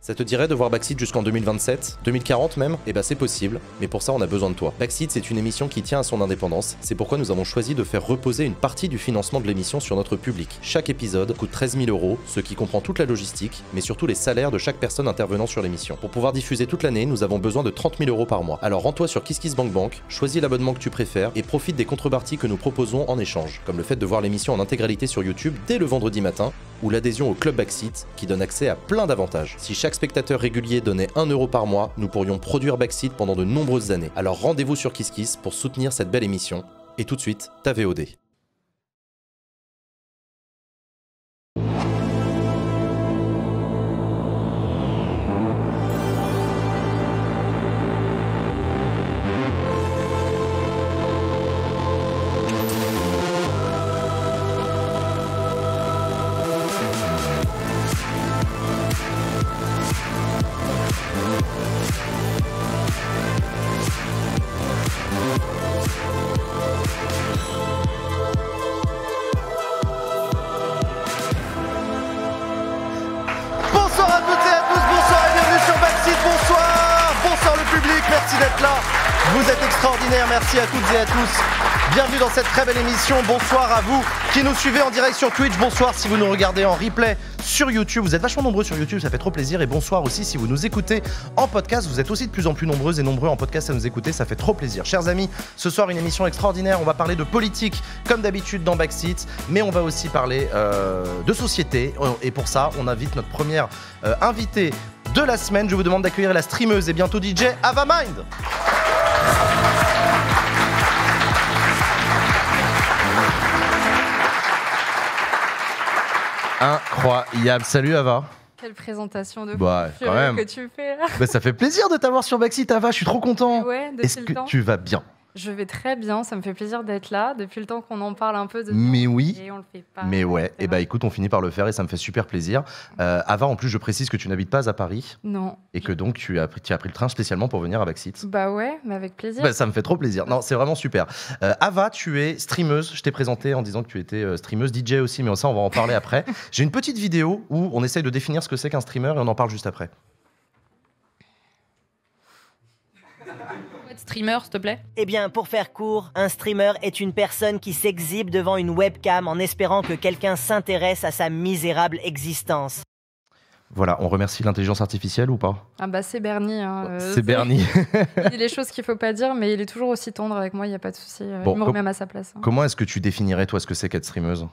Ça te dirait de voir Backseat jusqu'en 2027 2040 même Eh bah ben c'est possible, mais pour ça on a besoin de toi. Backseat c'est une émission qui tient à son indépendance, c'est pourquoi nous avons choisi de faire reposer une partie du financement de l'émission sur notre public. Chaque épisode coûte 13 000 euros, ce qui comprend toute la logistique, mais surtout les salaires de chaque personne intervenant sur l'émission. Pour pouvoir diffuser toute l'année, nous avons besoin de 30 000 euros par mois. Alors rends-toi sur Bank, choisis l'abonnement que tu préfères et profite des contreparties que nous proposons en échange, comme le fait de voir l'émission en intégralité sur YouTube dès le vendredi matin, ou l'adhésion au club Backseat qui donne accès à plein d'avantages. Si chaque spectateur régulier donnait 1 euro par mois, nous pourrions produire Backseat pendant de nombreuses années. Alors rendez-vous sur KissKiss pour soutenir cette belle émission. Et tout de suite, ta VOD. à tous. Bienvenue dans cette très belle émission. Bonsoir à vous qui nous suivez en direct sur Twitch. Bonsoir si vous nous regardez en replay sur YouTube. Vous êtes vachement nombreux sur YouTube, ça fait trop plaisir. Et bonsoir aussi si vous nous écoutez en podcast. Vous êtes aussi de plus en plus nombreuses et nombreux en podcast à nous écouter, ça fait trop plaisir. Chers amis, ce soir une émission extraordinaire. On va parler de politique comme d'habitude dans Backseat, mais on va aussi parler euh, de société. Euh, et pour ça, on invite notre première euh, invitée de la semaine. Je vous demande d'accueillir la streameuse et bientôt DJ Ava Mind. Incroyable. Salut Ava. Quelle présentation de bah, que tu fais là. Bah, ça fait plaisir de t'avoir sur Baxi Ava, je suis trop content. Ouais, Est-ce que tu vas bien je vais très bien, ça me fait plaisir d'être là. Depuis le temps qu'on en parle un peu de. Mais oui. on Mais ouais. Et bah eh ben, écoute, on finit par le faire et ça me fait super plaisir. Euh, Ava, en plus, je précise que tu n'habites pas à Paris. Non. Et que donc tu as, pris le train spécialement pour venir avec Vaxit. Bah ouais, mais avec plaisir. Bah, ça me fait trop plaisir. Non, c'est vraiment super. Euh, Ava, tu es streameuse. Je t'ai présenté en disant que tu étais euh, streameuse, DJ aussi, mais ça, on va en parler après. J'ai une petite vidéo où on essaye de définir ce que c'est qu'un streamer et on en parle juste après. streamer, s'il te plaît Eh bien, pour faire court, un streamer est une personne qui s'exhibe devant une webcam en espérant que quelqu'un s'intéresse à sa misérable existence. Voilà, on remercie l'intelligence artificielle ou pas Ah bah c'est Bernie. Hein, euh, c'est Bernie. il dit les choses qu'il faut pas dire, mais il est toujours aussi tendre avec moi, il n'y a pas de souci. Euh, il me remet à sa place. Hein. Comment est-ce que tu définirais toi ce que c'est qu'être streameuse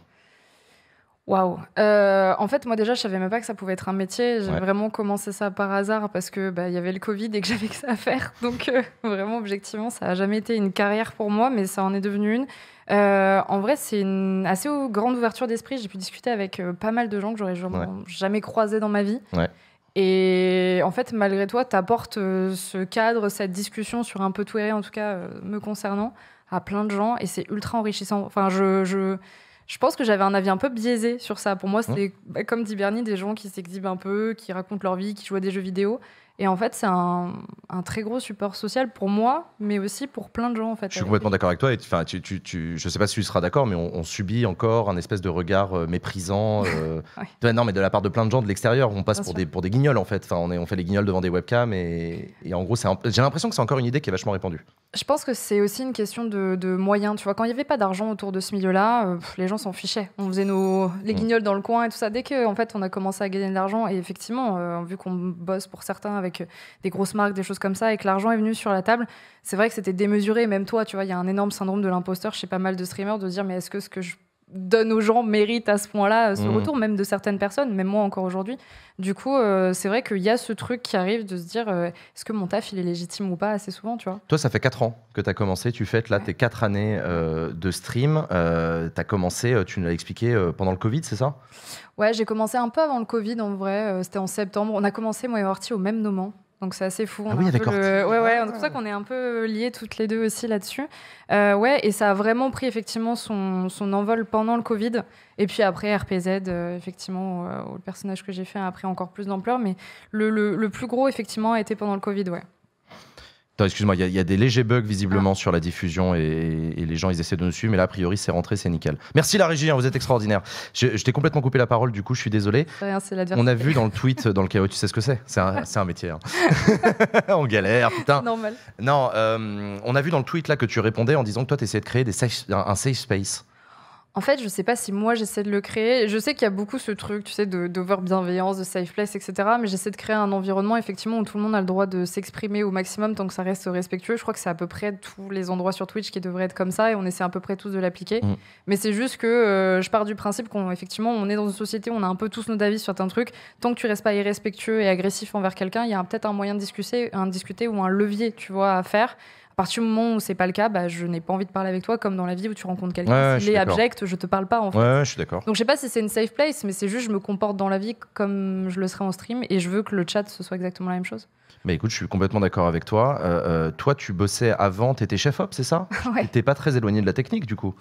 Waouh. Euh, en fait, moi déjà, je savais même pas que ça pouvait être un métier. J'ai vraiment commencé ça par hasard parce que bah, il y avait le Covid et que j'avais que ça à faire. Donc euh, vraiment, objectivement, ça a jamais été une carrière pour moi, mais ça en est devenu une. Euh, en vrai, c'est une assez grande ouverture d'esprit. J'ai pu discuter avec pas mal de gens que j'aurais jamais croisé dans ma vie. Et en fait, malgré toi, tu apportes ce cadre, cette discussion sur un peu tout en tout cas me concernant, à plein de gens. Et c'est ultra enrichissant. Enfin, je je pense que j'avais un avis un peu biaisé sur ça. Pour moi, hein c'est, bah, comme dit Bernie, des gens qui s'exhibent un peu, qui racontent leur vie, qui jouent à des jeux vidéo. Et en fait, c'est un, très gros support social pour moi, mais aussi pour plein de gens. En fait, je suis complètement d'accord avec toi. je ne sais pas si tu seras d'accord, mais on, subit encore un espèce de regard euh, méprisant. Euh, non, mais de la part de plein de gens de l'extérieur. On passe pour des, pour des, guignols, en fait. Enfin, on, on fait les guignols devant des webcams. Et, en gros, j'ai l'impression que c'est encore une idée qui est vachement répandue. Je pense que c'est aussi une question de, moyens. Tu vois, quand il n'y avait pas d'argent autour de ce milieu-là, euh, les gens s'en fichaient. On faisait nos, les mm. guignols dans le coin et tout ça. Dès qu'on en fait, on a commencé à gagner de l'argent, et effectivement, vu qu'on bosse pour certains avec euh, des grosses marques, des choses comme ça, et que l'argent est venu sur la table, c'est vrai que c'était démesuré. Même toi, tu vois, il y a un énorme syndrome de l'imposteur chez pas mal de streamers de dire mais est-ce que ce que je donne aux gens mérite à ce point-là ce mmh. retour, même de certaines personnes, même moi encore aujourd'hui. Du coup, euh, c'est vrai qu'il y a ce truc qui arrive de se dire euh, est-ce que mon taf il est légitime ou pas assez souvent, tu vois. Toi, ça fait 4 ans que tu as commencé, tu fêtes là tes 4 années euh, de stream. tu as commencé, tu nous l'as expliqué, pendant le Covid, c'est ça Ouais, j'ai commencé un peu avant le Covid en vrai, c'était en septembre. On a commencé, moi et Horty, au même moment. Donc c'est assez fou. Ah ouais, ouais, ah. c'est pour ça qu'on est un peu liés toutes les deux aussi là-dessus. Euh, ouais, et ça a vraiment pris effectivement son, envol pendant le Covid. Et puis après, RPZ, euh, effectivement, euh, le personnage que j'ai fait a pris encore plus d'ampleur. Mais le, plus gros, effectivement, a été pendant le Covid, ouais excuse-moi, il y, a des légers bugs visiblement ah. sur la diffusion et, les gens ils essaient de nous suivre, mais là a priori c'est rentré, c'est nickel. Merci la régie, hein, vous êtes extraordinaire. Je, t'ai complètement coupé la parole, du coup je suis désolé. On a vu dans le tweet, dans le chaos, tu sais ce que c'est C'est un, métier. Hein. on galère, putain. Non, euh, on a vu dans le tweet là que tu répondais en disant que toi tu essayais de créer des un safe space. En fait, je sais pas si moi j'essaie de le créer. Je sais qu'il y a beaucoup ce truc, tu sais, d'over bienveillance, de safe place, etc. Mais j'essaie de créer un environnement effectivement où tout le monde a le droit de s'exprimer au maximum tant que ça reste respectueux. Je crois que c'est à peu près tous les endroits sur Twitch qui devraient être comme ça et on essaie à peu près tous de l'appliquer. Mm. Mais c'est juste que euh, je pars du principe qu'on effectivement on est dans une société où on a un peu tous nos avis sur certains trucs. Tant que tu restes pas irrespectueux et agressif envers quelqu'un, il y a peut-être un moyen de discuter, un discuter ou un levier, tu vois, à faire. À partir du moment où c'est pas le cas, bah, je n'ai pas envie de parler avec toi, comme dans la vie où tu rencontres quelqu'un. S'il est abject, je te parle pas en Ouais, je suis d'accord. Donc je sais pas si c'est une safe place, mais c'est juste je me comporte dans la vie comme je le serais en stream et je veux que le chat ce soit exactement la même chose. Mais écoute, je suis complètement d'accord avec toi. Euh, euh, toi, tu bossais avant, t'étais chef op, c'est ça Tu n'es pas très éloigné de la technique du coup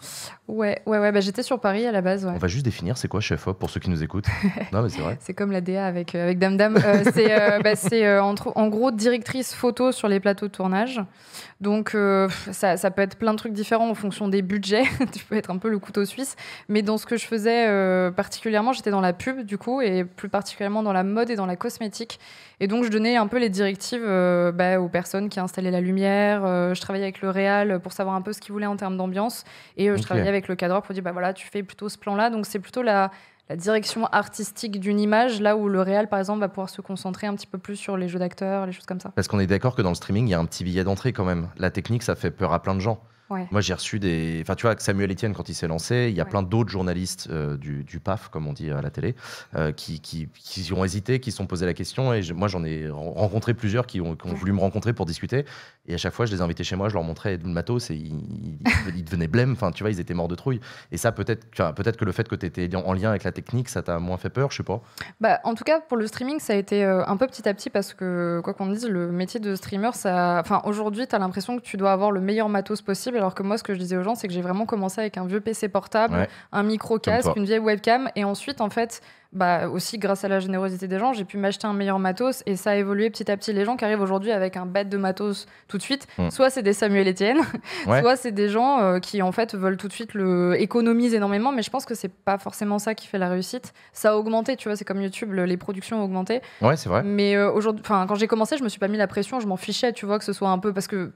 Ouais, ouais, ouais. Bah, j'étais sur Paris à la base. On va juste définir c'est quoi chef op pour ceux qui nous écoutent. non, mais c'est vrai. C'est comme la DA avec, euh, avec Dame Dame. c'est bah, en, en gros directrice photo sur les plateaux de tournage. Donc euh, ça, peut être plein de trucs différents en fonction des budgets. tu peux être un peu le couteau suisse. Mais dans ce que je faisais euh, particulièrement, j'étais dans la pub du coup, et plus particulièrement dans la mode et dans la cosmétique. Et donc je donnais un peu les directives euh, bah, aux personnes qui installaient la lumière. je travaillais avec le réal pour savoir un peu ce qu'ils voulaient en termes d'ambiance. Et je travaillais avec le cadreur pour dire, bah voilà, tu fais plutôt ce plan-là. Donc c'est plutôt la la direction artistique d'une image, là où le réel, par exemple, va pouvoir se concentrer un petit peu plus sur les jeux d'acteurs, les choses comme ça. Parce qu'on est d'accord que dans le streaming, il y a un petit billet d'entrée quand même. La technique, ça fait peur à plein de gens. Moi, j'ai reçu des. Enfin, tu vois, Samuel Etienne, quand il s'est lancé, il y a plein d'autres journalistes euh, du, PAF, comme on dit à la télé, euh, qui, ont hésité, qui se sont posé la question. Et moi, j'en ai rencontré plusieurs qui ont, voulu me rencontrer pour discuter. Et à chaque fois, je les invitais chez moi, je leur montrais le matos et ils, devenaient blêmes. Enfin, tu vois, ils étaient morts de trouille. Et ça, peut-être peut que le fait que tu étais en lien avec la technique, ça t'a moins fait peur, je sais pas. Bah, en tout cas, pour le streaming, ça a été euh, un peu petit à petit parce que, quoi qu'on dise, le métier de streamer, ça. Enfin, aujourd'hui, tu as l'impression que tu dois avoir le meilleur matos possible alors que moi, ce que je disais aux gens, c'est que j'ai vraiment commencé avec un vieux PC portable, un micro casque, une vieille webcam, et ensuite, en fait, bah aussi grâce à la générosité des gens, j'ai pu m'acheter un meilleur matos, et ça a évolué petit à petit. Les gens qui arrivent aujourd'hui avec un bête de matos tout de suite, hmm. soit c'est des Samuel Etienne, soit c'est des gens euh, qui en fait veulent tout de suite le économiser énormément. Mais je pense que c'est pas forcément ça qui fait la réussite. Ça a augmenté, tu vois, c'est comme YouTube, les productions ont augmenté. Ouais, c'est vrai. Mais euh, aujourd'hui, quand j'ai commencé, je me suis pas mis la pression, je m'en fichais, tu vois, que ce soit un peu parce que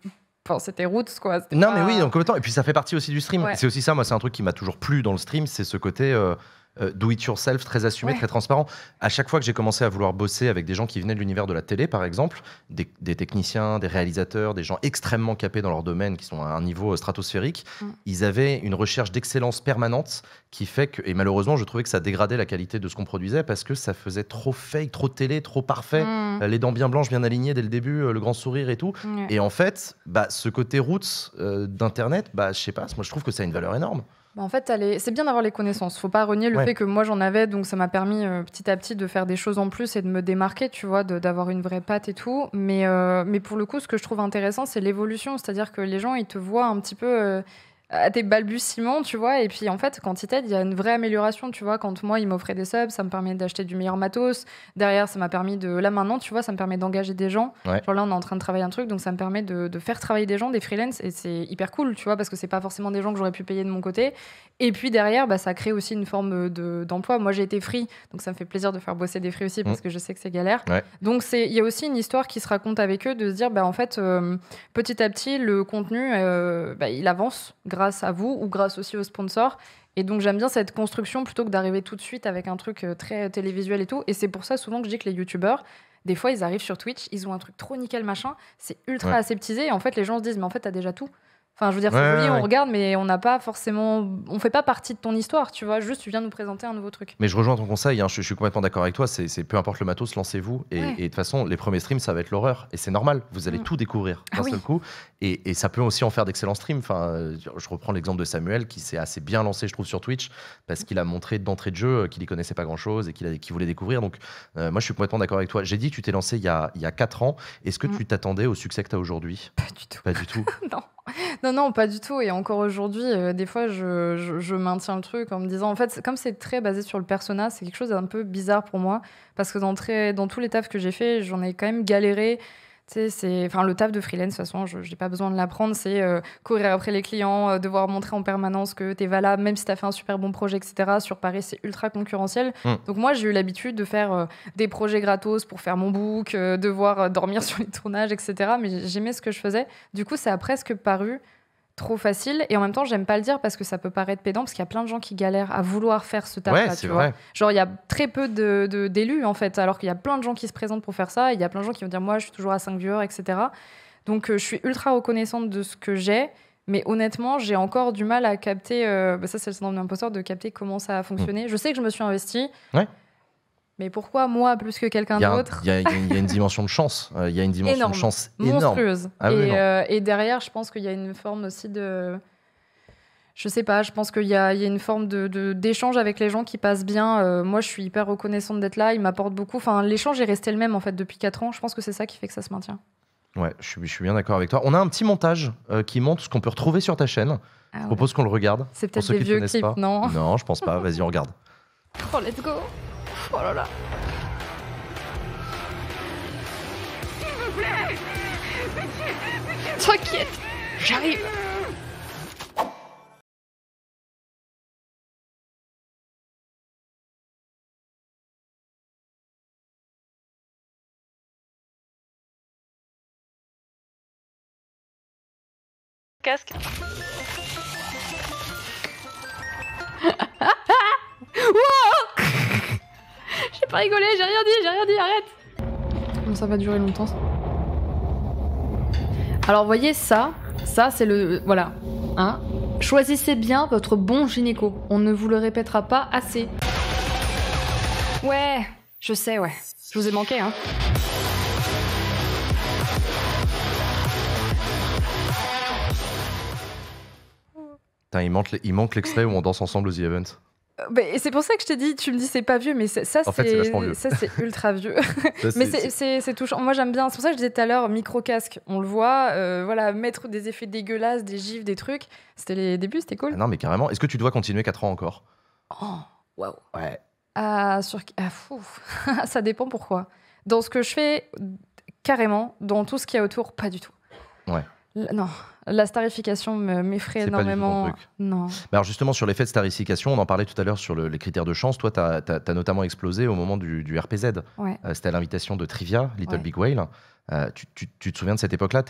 Enfin, c'était roots, quoi. Non, mais oui, donc, complètement. Et puis, ça fait partie aussi du stream. C'est aussi ça, moi, c'est un truc qui m'a toujours plu dans le stream, c'est ce côté. Euh, euh, do it yourself, très assumé, très transparent. À chaque fois que j'ai commencé à vouloir bosser avec des gens qui venaient de l'univers de la télé, par exemple, des, techniciens, des réalisateurs, des gens extrêmement capés dans leur domaine, qui sont à un niveau euh, stratosphérique, mm. ils avaient une recherche d'excellence permanente qui fait que, et malheureusement, je trouvais que ça dégradait la qualité de ce qu'on produisait parce que ça faisait trop fake, trop télé, trop parfait, mm. euh, les dents bien blanches, bien alignées dès le début, le grand sourire et tout. Et en fait, bah, ce côté roots d'internet, bah, je sais pas, moi je trouve que ça a une valeur énorme. Bah, en fait, c'est bien d'avoir les connaissances. Faut pas renier le fait que moi j'en avais, donc ça m'a permis euh, petit à petit de faire des choses en plus et de me démarquer, tu vois, d'avoir une vraie patte et tout. Euh, mais, pour le coup, ce que je trouve intéressant, c'est l'évolution. C'est-à-dire que les gens, ils te voient un petit peu. Euh, à tes balbutiements, tu vois. Et puis en fait, quand il t'aide, il y a une vraie amélioration, tu vois. Quand moi, il m'offrait des subs, ça me permet d'acheter du meilleur matos. Derrière, ça m'a permis de. Là maintenant, tu vois, ça me permet d'engager des gens. Genre là, on est en train de travailler un truc, donc ça me permet de, faire travailler des gens, des freelances, et c'est hyper cool, tu vois, parce que c'est pas forcément des gens que j'aurais pu payer de mon côté. Et puis derrière, bah, ça crée aussi une forme d'emploi. moi, j'ai été free, donc ça me fait plaisir de faire bosser des free aussi, parce mm. que je sais que c'est galère. Donc il y a aussi une histoire qui se raconte avec eux, de se dire, bah en fait, euh, petit à petit, le contenu, euh, bah, il avance grâce à vous ou grâce aussi aux sponsors. Et donc j'aime bien cette construction plutôt que d'arriver tout de suite avec un truc euh, très euh, télévisuel et tout. Et c'est pour ça souvent que je dis que les youtubeurs, des fois ils arrivent sur Twitch, ils ont un truc trop nickel machin, c'est ultra aseptisé et en fait les gens se disent mais en fait t'as déjà tout. Enfin, je veux dire, c'est on regarde, mais on n'a pas forcément. On fait pas partie de ton histoire, tu vois. Juste, tu viens nous présenter un nouveau truc. Mais je rejoins ton conseil, hein. je, suis complètement d'accord avec toi. C'est peu importe le matos, lancez-vous. Et, de toute façon, les premiers streams, ça va être l'horreur. Et c'est normal, vous allez mm. tout découvrir ah d'un seul coup. Et, ça peut aussi en faire d'excellents streams. Enfin, euh, je reprends l'exemple de Samuel, qui s'est assez bien lancé, je trouve, sur Twitch, parce qu'il a montré d'entrée de jeu euh, qu'il y connaissait pas grand-chose et qu'il voulait découvrir. Donc, euh, moi, je suis complètement d'accord avec toi. J'ai dit, tu t'es lancé il y, a, il 4 ans. Est-ce que mm. tu t'attendais au succès que tu as aujourd'hui Pas du tout. Pas du tout. non. Non, non, pas du tout. Et encore aujourd'hui, euh, des fois, je, maintiens le truc en me disant, en fait, comme c'est très basé sur le persona, c'est quelque chose d'un peu bizarre pour moi. Parce que dans, dans tous les tafs que j'ai fait, j'en ai quand même galéré c'est enfin le taf de freelance de toute façon je n'ai pas besoin de l'apprendre c'est euh, courir après les clients euh, devoir montrer en permanence que tu es valable même si tu as fait un super bon projet etc sur Paris c'est ultra concurrentiel mm. donc moi j'ai eu l'habitude de faire euh, des projets gratos pour faire mon book devoir dormir sur les tournages etc mais j'aimais ce que je faisais du coup ça a presque paru trop facile et en même temps j'aime pas le dire parce que ça peut paraître pédant parce qu'il y a plein de gens qui galèrent à vouloir faire ce taf ouais, tu vois genre il y a très peu de d'élus en fait alors qu'il y a plein de gens qui se présentent pour faire ça il y a plein de gens qui vont dire moi je suis toujours à 5 viewers etc donc euh, je suis ultra reconnaissante de ce que j'ai mais honnêtement j'ai encore du mal à capter euh, bah, ça c'est le syndrome d'imposteur de capter comment ça a fonctionné hmm. je sais que je me suis investie ouais. Mais pourquoi moi plus que quelqu'un d'autre Il y, a une dimension de chance. Euh, il y a une dimension de chance énorme. Monstrueuse. Ah euh, et, derrière, je pense qu'il y a une forme aussi de. Je sais pas, je pense qu'il y, a une forme d'échange de, avec les gens qui passent bien. Euh, moi, je suis hyper reconnaissante d'être là, ils m'apportent beaucoup. Enfin, l'échange est resté le même en fait depuis 4 ans. Je pense que c'est ça qui fait que ça se maintient. Ouais, je suis, bien d'accord avec toi. On a un petit montage qui montre ce qu'on peut retrouver sur ta chaîne. Ah je propose qu'on le regarde. C'est peut-être des vieux clips, non Non, je pense pas. Vas-y, on regarde. Oh, let's go Oh là là S'il vous plaît T'inquiète J'arrive Casque J'ai pas rigolé, j'ai rien dit, j'ai rien dit, arrête Ça va durer longtemps. Ça. Alors, voyez ça, ça c'est le... Voilà. Hein Choisissez bien votre bon gynéco. On ne vous le répétera pas assez. Ouais, je sais, ouais. Je vous ai manqué, hein. Putain, il manque, il manque l'extrait où on danse ensemble aux The Event c'est pour ça que je t'ai dit, tu me dis c'est pas vieux, mais ça, ça c'est ultra vieux. mais c'est touchant. Moi j'aime bien. C'est pour ça que je disais tout à l'heure micro casque. On le voit, euh, voilà, mettre des effets dégueulasses, des gifs, des trucs. C'était les débuts, c'était cool. Ah non mais carrément. Est-ce que tu dois continuer 4 ans encore Oh, waouh. Ouais. Ah, sur... Ah, fou. ça dépend pourquoi. Dans ce que je fais, carrément. Dans tout ce qu'il y a autour, pas du tout. Ouais. non, la starification m'effraie énormément. Non. Mais alors justement, sur l'effet de starification, on en parlait tout à l'heure sur les critères de chance. Toi, tu as, notamment explosé au moment du, RPZ. Euh, c'était à l'invitation de Trivia, Little Big Whale. Euh, tu, te souviens de cette époque-là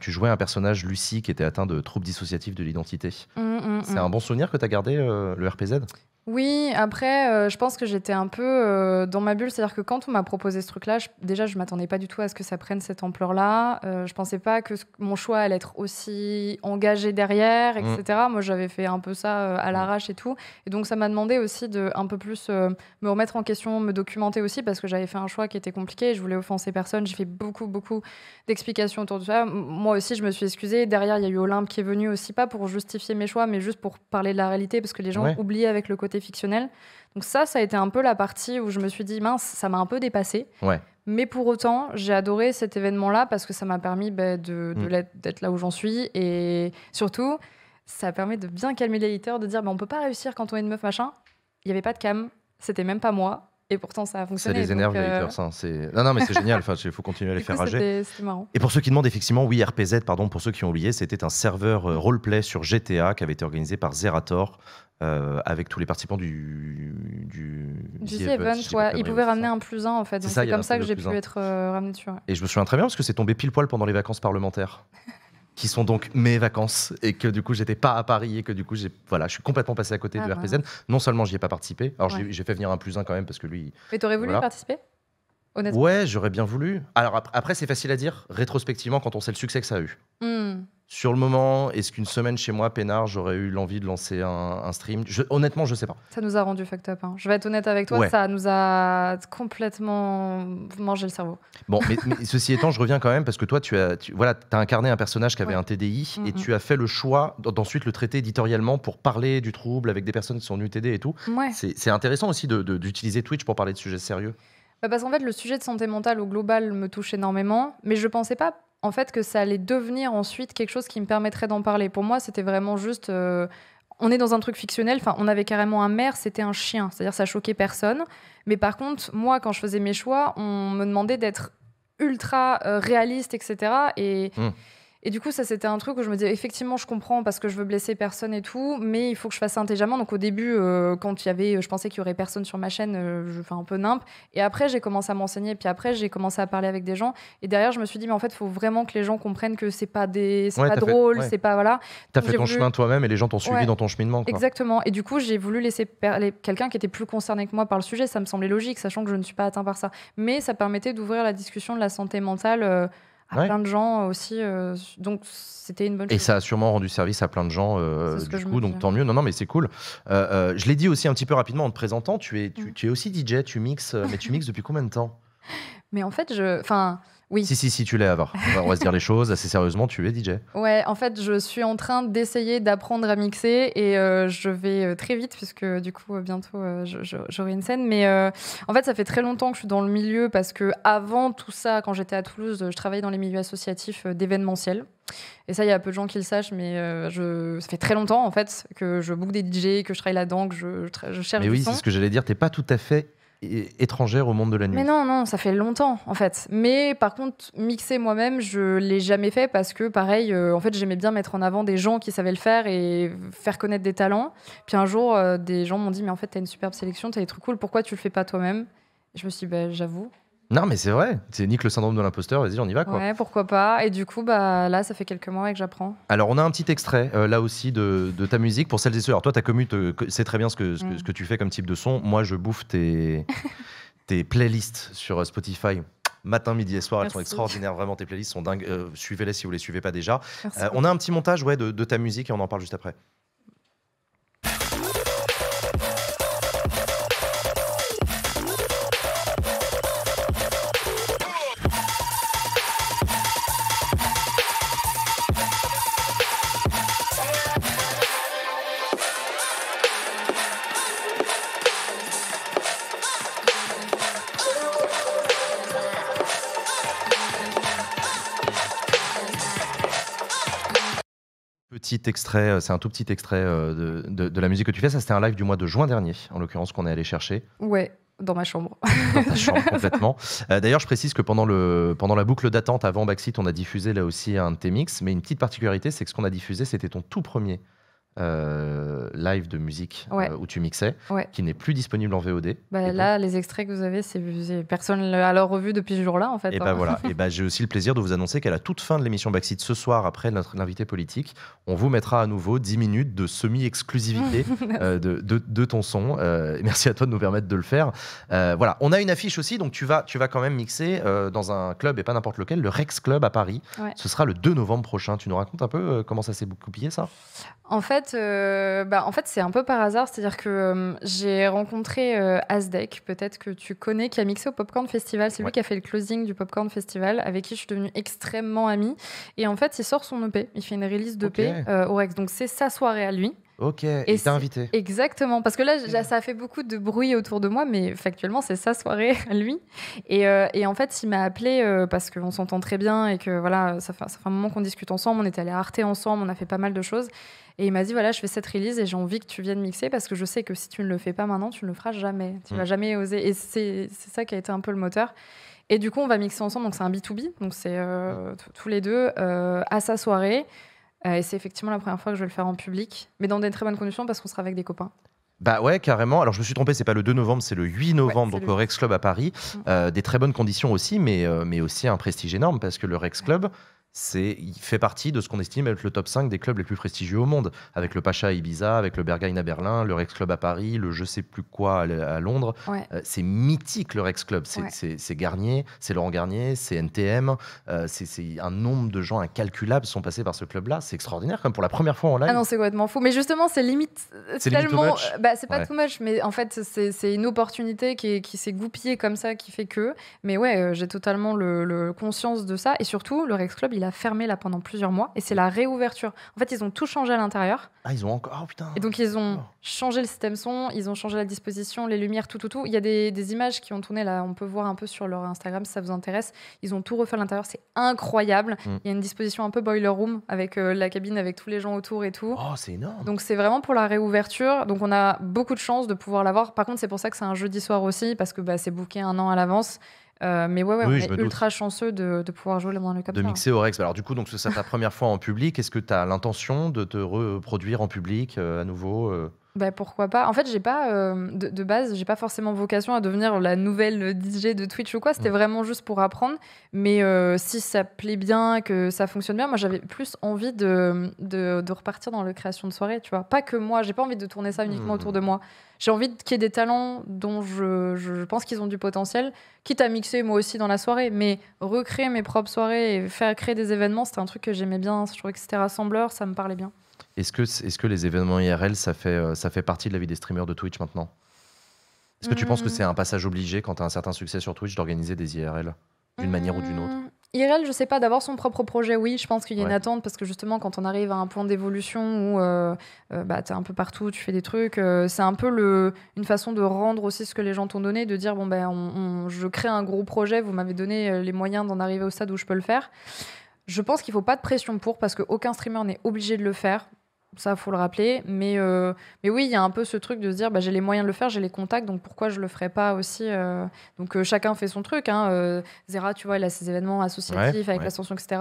Tu jouais un personnage, Lucie, qui était atteint de troubles dissociatifs de l'identité. Mmh, mmh, mmh. C'est un bon souvenir que tu as gardé, euh, le RPZ oui, après, je pense que j'étais un peu dans ma bulle. C'est-à-dire que quand on m'a proposé ce truc-là, déjà, je ne m'attendais pas du tout à ce que ça prenne cette ampleur-là. je ne pensais pas que mon choix allait être aussi engagé derrière, etc. Mm. Moi, j'avais fait un peu ça euh, à mm. l'arrache et tout. Et donc, ça m'a demandé aussi de un peu plus euh, me remettre en question, me documenter aussi, parce que j'avais fait un choix qui était compliqué. Je voulais offenser personne. J'ai fait beaucoup, beaucoup d'explications autour de ça. Moi aussi, je me suis excusée. Derrière, il y a eu Olympe qui est venu aussi, pas pour justifier mes choix, mais juste pour parler de la réalité, parce que les gens oublient avec le côté fictionnel. Donc ça, ça a été un peu la partie où je me suis dit, mince, ça m'a un peu dépassé. Mais pour autant, j'ai adoré cet événement-là parce que ça m'a permis bah, de, mm. d'être là où j'en suis. Et surtout, ça permet de bien calmer les haters, de dire, on bah, on peut pas réussir quand on est une meuf, machin. Il n'y avait pas de cam, c'était même pas moi. Et pourtant, ça a fonctionné. Ça les énerve, les euh, haters. Hein, c'est... Non, non, mais c'est génial. il faut continuer à les faire rager. C'était, marrant. Et pour ceux qui demandent, effectivement, oui, RPZ, pardon, pour ceux qui ont oublié, c'était un serveur euh, roleplay sur GTA qui avait été organisé par Zerator. Euh, avec tous les participants du du, du si event, ils pouvaient ramener un plus un en fait. c'est, comme ça que j'ai pu être ramené dessus. Et je me souviens très bien parce que c'est tombé pile poil pendant les vacances parlementaires. qui sont donc mes vacances et que du coup j'étais pas à Paris et que du coup voilà je suis complètement passé à côté ah, de bah RPZN. Non seulement j'y ai pas participé, alors j'ai fait venir un plus un quand même parce que lui. Mais t'aurais voulu participer honnêtement Ouais, j'aurais bien voulu. Alors après, c'est facile à dire rétrospectivement quand on sait le succès que ça a eu. Hmm. Sur le moment, est-ce qu'une semaine chez moi, peinard, j'aurais eu l'envie de lancer un, stream Honnêtement, je ne sais pas. Ça nous a rendu fucked up. Hein. Je vais être honnête avec toi, ça nous a complètement mangé le cerveau. Bon, mais, ceci étant, je reviens quand même parce que toi, tu as, voilà, as incarné un personnage qui avait un TDI et tu as fait le choix d'ensuite le traiter éditorialement pour parler du trouble avec des personnes qui sont UTD et tout. C'est intéressant aussi d'utiliser Twitch pour parler de sujets sérieux. Bah, parce qu'en fait, le sujet de santé mentale au global me touche énormément, mais je ne pensais pas en fait que ça allait devenir ensuite quelque chose qui me permettrait d'en parler. Pour moi, c'était vraiment juste. Euh, on est dans un truc fictionnel. Enfin, on avait carrément un maire, c'était un chien. C'est-à-dire, ça choquait personne. Mais par contre, moi, quand je faisais mes choix, on me demandait d'être ultra euh, réaliste, etc. Et. Mmh. Et du coup, ça, c'était un truc où je me disais, effectivement, je comprends parce que je veux blesser personne et tout, mais il faut que je fasse ça intelligemment. Donc, au début, euh, quand il y avait, je pensais qu'il y aurait personne sur ma chaîne, euh, enfin, je fais un peu nimpe. Et après, j'ai commencé à m'enseigner. Puis après, j'ai commencé à parler avec des gens. Et derrière, je me suis dit, mais en fait, il faut vraiment que les gens comprennent que c'est pas des, pas drôle, c'est pas voilà. T'as fait ton chemin toi-même et les gens t'ont suivi dans ton cheminement. Exactement. Et du coup, j'ai voulu laisser quelqu'un qui était plus concerné que moi par le sujet. Ça me semblait logique, sachant que je ne suis pas atteint par ça. Mais ça permettait d'ouvrir la discussion de la santé mentale. Euh, à plein de gens aussi. Euh, donc c'était une bonne et chose. Et ça a sûrement rendu service à plein de gens euh, du coup, donc tant mieux. Non, non, mais c'est cool. Euh, je l'ai dit aussi un petit peu rapidement en te présentant, tu es, tu mm. es aussi DJ, tu mixes, mais tu mixes depuis combien de temps Mais en fait, je, enfin, oui. Si, si, si, tu l'es, On va, se dire les choses assez sérieusement, tu es DJ. Ouais, en fait, je suis en train d'essayer d'apprendre à mixer et euh, je vais euh, très vite puisque euh, du coup, bientôt, j'aurai une scène. Mais en fait, ça fait très longtemps que je suis dans le milieu parce que avant tout ça, quand j'étais à Toulouse, je travaillais dans les milieux associatifs d'événementiel. Et ça, il y a peu de gens qui le sachent, mais je... ça fait très longtemps en fait que je boucle des DJ, que je travaille là-dedans, que je, cherche des cherche. Mais oui, c'est ce que j'allais dire. T'es pas tout à fait étrangère au monde de la nuit. Mais non, non, ça fait longtemps en fait. Mais par contre, mixer moi-même, je l'ai jamais fait parce que pareil, euh, en fait, j'aimais bien mettre en avant des gens qui savaient le faire et faire connaître des talents. Puis un jour, euh, des gens m'ont dit mais en fait, t'as une superbe sélection, t'as des trucs cool, pourquoi tu le fais pas toi-même Je me suis dit bah, j'avoue. Non, mais c'est vrai. C'est nique le syndrome de l'imposteur. Vas-y, on y va, quoi. Ouais, pourquoi pas. Et du coup, bah, là, ça fait quelques mois que j'apprends. Alors, on a un petit extrait, euh, là aussi, de, ta musique. Pour celles et ceux. Alors, toi, ta commu, c'est très bien ce que, mm. ce, que, tu fais comme type de son. Moi, je bouffe tes, playlists sur euh, Spotify matin, midi et soir. Elles sont extraordinaires, vraiment. Tes playlists sont dingues. Euh, suivez-les si vous ne les suivez pas déjà. on a un petit montage ouais, de ta musique et on en parle juste après. extrait, euh, c'est un tout petit extrait euh, de, la musique que tu fais. Ça, c'était un live du mois de juin dernier, en l'occurrence, qu'on est allé chercher. Ouais. Dans ma chambre. dans ta chambre, euh, D'ailleurs, je précise que pendant, le, pendant la boucle d'attente avant Backseat, on a diffusé là aussi un de tes mix. Mais une petite particularité, c'est que ce qu'on a diffusé, c'était ton tout premier euh, live de musique euh, où tu mixais, qui n'est plus disponible en VOD. Bah, là, les extraits que vous avez, c'est personne l'a alors revu depuis ce jour-là, en fait. Et ben voilà. Et bah, j'ai aussi le plaisir de vous annoncer qu'à la toute fin de l'émission Backseat ce soir, après notre invité politique, on vous mettra à nouveau 10 minutes de semi-exclusivité euh, de, de, ton son. merci à toi de nous permettre de le faire. voilà, on a une affiche aussi, donc tu vas, tu vas quand même mixer dans un club et pas n'importe lequel, le Rex Club à Paris. Ce sera le 2 novembre prochain. Tu nous racontes un peu comment ça s'est pillé ça En fait, euh, bah, en fait c'est un peu par hasard. C'est-à-dire que euh, j'ai rencontré euh, peut-être que tu connais, qui a mixé au Popcorn Festival. C'est lui qui a fait le closing du Popcorn Festival, avec qui je suis devenue extrêmement amie. Et en fait, il sort son EP. Il fait une release d'EP euh, au Rex. Donc, c'est sa soirée à lui. Ok, et t'as invité. Exactement, parce que là, ça a fait beaucoup de bruit autour de moi, mais factuellement, c'est sa soirée, à lui. Et, en fait, il m'a appelé parce qu'on s'entend très bien et que voilà, ça fait, un moment qu'on discute ensemble, on est allé à Arte ensemble, on a fait pas mal de choses. Et il m'a dit voilà, je fais cette release et j'ai envie que tu viennes mixer parce que je sais que si tu ne le fais pas maintenant, tu ne le feras jamais. Tu ne vas mm. jamais oser. Et c'est ça qui a été un peu le moteur. Et du coup, on va mixer ensemble. Donc, c'est un B2B. Donc, c'est euh, tous les deux euh, à sa soirée. Euh, et c'est effectivement la première fois que je vais le faire en public, mais dans des très bonnes conditions parce qu'on sera avec des copains. Bah ouais, carrément. Alors je me suis trompé, c'est pas le 2 novembre, c'est le 8 novembre, donc au Rex Club à Paris. des très bonnes conditions aussi, mais, mais aussi un prestige énorme parce que le Rex Club, c'est, il fait partie de ce qu'on estime être le top 5 des clubs les plus prestigieux au monde, avec le Pacha à Ibiza, avec le Berghain à Berlin, le Rex Club à Paris, le je sais plus quoi à, Londres. Euh, c'est mythique le Rex Club, c'est Garnier, c'est Laurent Garnier, c'est NTM, euh, c'est un nombre de gens incalculables sont passés par ce club-là, c'est extraordinaire comme pour la première fois en live. Ah non, c'est complètement fou, mais justement c'est limite euh, tellement, bah, c'est pas tout too much, mais en fait c'est une opportunité qui, s'est goupillée comme ça, qui fait que, mais ouais, j'ai totalement le, conscience de ça, et surtout le Rex Club, il il fermé là pendant plusieurs mois et c'est la réouverture. En fait, ils ont tout changé à l'intérieur. Ah, ils ont encore. Oh, putain. Et donc, ils ont oh. changé le système son, ils ont changé la disposition, les lumières, tout, tout, tout. Il y a des, images qui ont tourné là, on peut voir un peu sur leur Instagram si ça vous intéresse. Ils ont tout refait à l'intérieur, c'est incroyable. Mm. Il y a une disposition un peu boiler room avec euh, la cabine, avec tous les gens autour et tout. Oh, c'est énorme. Donc, c'est vraiment pour la réouverture. Donc, on a beaucoup de chance de pouvoir l'avoir. Par contre, c'est pour ça que c'est un jeudi soir aussi parce que bah, c'est booké un an à l'avance. Euh, mais ouais, ouais on est ultra chanceux de, pouvoir jouer moins le cap. De hein. mixer au Rex. Alors du coup, donc c'est ta première fois en public. Est-ce que tu as l'intention de te reproduire en public euh, à nouveau euh, bah pourquoi pas. En fait, j'ai pas euh, de, de, base, j'ai pas forcément vocation à devenir la nouvelle DJ de Twitch ou quoi. C'était mm. vraiment juste pour apprendre. Mais euh, si ça plaît bien, que ça fonctionne bien, moi j'avais plus envie de, de, de, repartir dans la création de soirée, tu vois. Pas que moi, j'ai pas envie de tourner ça uniquement mm. autour de moi. J'ai envie qu'il y ait des talents dont je, je pense qu'ils ont du potentiel, quitte à mixer moi aussi dans la soirée. Mais recréer mes propres soirées et faire créer des événements, c'était un truc que j'aimais bien. Je trouvais que c'était rassembleur, ça me parlait bien. Est-ce que, que les événements IRL, ça fait, euh, ça fait partie de la vie des streamers de Twitch maintenant Est-ce que tu penses que mmh. c'est un passage obligé quand tu as un certain succès sur Twitch d'organiser des IRL d'une manière ou d'une autre mmh, IRL, je sais pas, d'avoir son propre projet, oui, je pense qu'il y a une attente parce que justement, quand on arrive à un point d'évolution où euh, euh bah, tu es un peu partout, tu fais des trucs, euh, c'est un peu le, une façon de rendre aussi ce que les gens t'ont donné, de dire bon, ben, je crée un gros projet, vous m'avez donné les moyens d'en arriver au stade où je peux le faire. Je pense qu'il faut pas de pression pour parce qu'aucun streamer n'est obligé de le faire ça faut le rappeler. Mais, euh, mais oui, il y a un peu ce truc de se dire, bah, j'ai les moyens de le faire, j'ai les contacts, donc pourquoi je le ferais pas aussi euh. Donc euh, chacun fait son truc. Hein. Zera, tu vois, il a ses événements associatifs avec l'ascension, etc.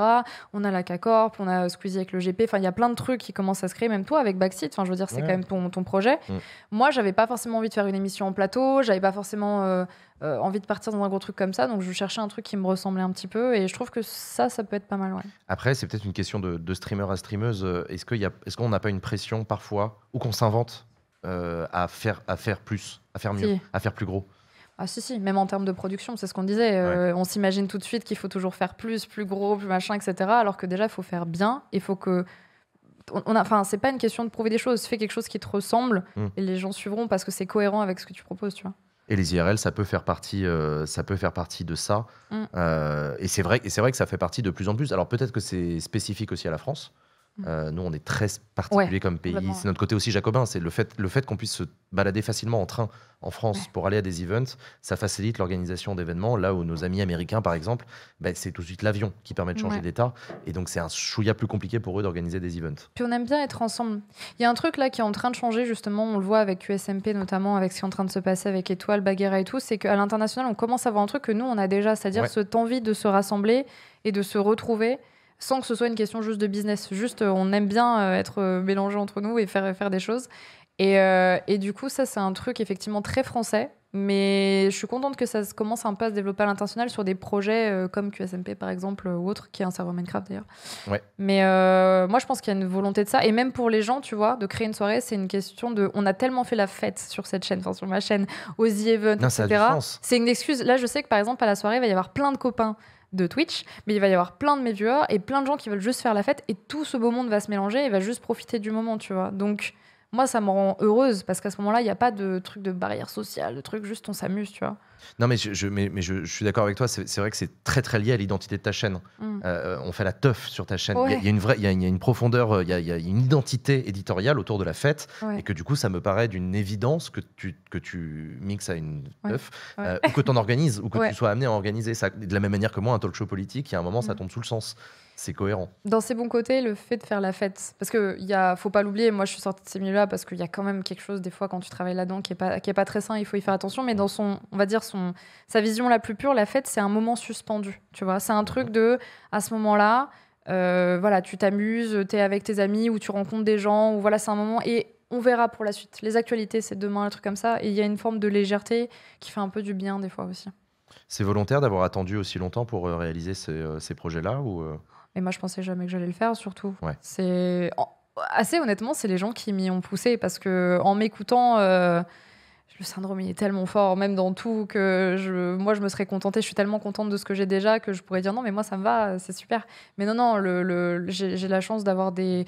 On a la k on a Squeezie avec le GP. Enfin, il y a plein de trucs qui commencent à se créer, même toi avec Backseat. Enfin, je veux dire, c'est quand même ton, ton projet. Moi, mm. Moi, j'avais pas forcément envie de faire une émission en plateau, j'avais pas forcément euh, envie de partir dans un gros truc comme ça. Donc je cherchais un truc qui me ressemblait un petit peu et je trouve que ça, ça peut être pas mal. Ouais. Après, c'est peut-être une question de, streamer à streameuse. Euh, est-ce qu'on est n'a pas une pression parfois ou qu'on s'invente euh, à, faire, à faire plus, à faire mieux, à faire plus gros ah si, si, même en termes de production, c'est ce qu'on disait. On s'imagine tout de suite qu'il faut toujours faire plus, plus gros, plus machin, etc. Alors que déjà, il faut faire bien. Il faut que on enfin, c'est pas une question de prouver des choses. Fais quelque chose qui te ressemble mmh. et les gens suivront parce que c'est cohérent avec ce que tu proposes, tu vois. Et les IRL, ça peut faire partie, euh, ça peut faire partie de ça. Mm. Euh, et c'est vrai, et c'est vrai que ça fait partie de plus en plus. Alors peut-être que c'est spécifique aussi à la France. Mmh. Euh, nous, on est très particulier comme pays. C'est notre côté aussi jacobin. C'est le fait, le fait qu'on puisse se balader facilement en train en France pour aller à des events, ça facilite l'organisation d'événements. Là où nos amis américains, par exemple, ben, c'est tout de suite l'avion qui permet de changer d'état. Et donc, c'est un chouïa plus compliqué pour eux d'organiser des events. Puis on aime bien être ensemble. Il y a un truc là qui est en train de changer, justement. On le voit avec USMP, notamment, avec ce qui est en train de se passer avec Étoile, Baguera et tout. C'est qu'à l'international, on commence à voir un truc que nous, on a déjà, c'est-à-dire cette envie de se rassembler et de se retrouver sans que ce soit une question juste de business. Juste, euh, on aime bien euh, être euh, mélangé entre nous et faire, faire des choses. Et, du coup, ça, c'est un truc effectivement très français. Mais je suis contente que ça commence un peu à se développer à l'international sur des projets comme QSMP par exemple ou autre, qui est un serveur Minecraft d'ailleurs. Mais moi je pense qu'il y a une volonté de ça. Et même pour les gens, tu vois, de créer une soirée, c'est une question de. On a tellement fait la fête sur cette chaîne, enfin sur ma chaîne, aux The Event, etc. C'est une excuse. Là je sais que par exemple à la soirée, il va y avoir plein de copains de Twitch, mais il va y avoir plein de mes et plein de gens qui veulent juste faire la fête et tout ce beau monde va se mélanger et va juste profiter du moment, tu vois. Donc moi, ça me rend heureuse parce qu'à ce moment-là, il n'y a pas de truc de barrière sociale, de truc juste on s'amuse, tu vois. Non, mais je, suis d'accord avec toi. C'est vrai que c'est très, très lié à l'identité de ta chaîne. Mm. Euh, on fait la teuf sur ta chaîne. Il y, a, une vraie, y, une profondeur, euh, il y, a, une identité éditoriale autour de la fête, et que du coup, ça me paraît d'une évidence que tu que tu mixes à une teuf, euh, ou que tu en organises, ou que tu sois amené à organiser ça. De la même manière que moi, un talk show politique, il y a un moment, ça mm. tombe sous le sens c'est cohérent. Dans ses bons côtés, le fait de faire la fête. Parce qu'il ne faut pas l'oublier, moi je suis sortie de ces milieux-là parce qu'il y a quand même quelque chose, des fois, quand tu travailles là-dedans, qui n'est pas, qui est pas très sain, il faut y faire attention. Mais dans son, on va dire, son, sa vision la plus pure, la fête, c'est un moment suspendu. Tu vois, c'est un truc de, à ce moment-là, euh, voilà, tu t'amuses, tu es avec tes amis ou tu rencontres des gens, ou voilà, c'est un moment. Et on verra pour la suite. Les actualités, c'est demain, un truc comme ça. Et il y a une forme de légèreté qui fait un peu du bien, des fois aussi. C'est volontaire d'avoir attendu aussi longtemps pour euh, réaliser ces, euh, ces projets-là ou mais moi, je pensais jamais que j'allais le faire, surtout. C'est assez honnêtement, c'est les gens qui m'y ont poussé parce que en m'écoutant, euh, le syndrome il est tellement fort, même dans tout que moi, je me serais contentée. Je suis tellement contente de ce que j'ai déjà que je pourrais dire non, mais moi, ça me va, c'est super. Mais non, non, le, j'ai la chance d'avoir des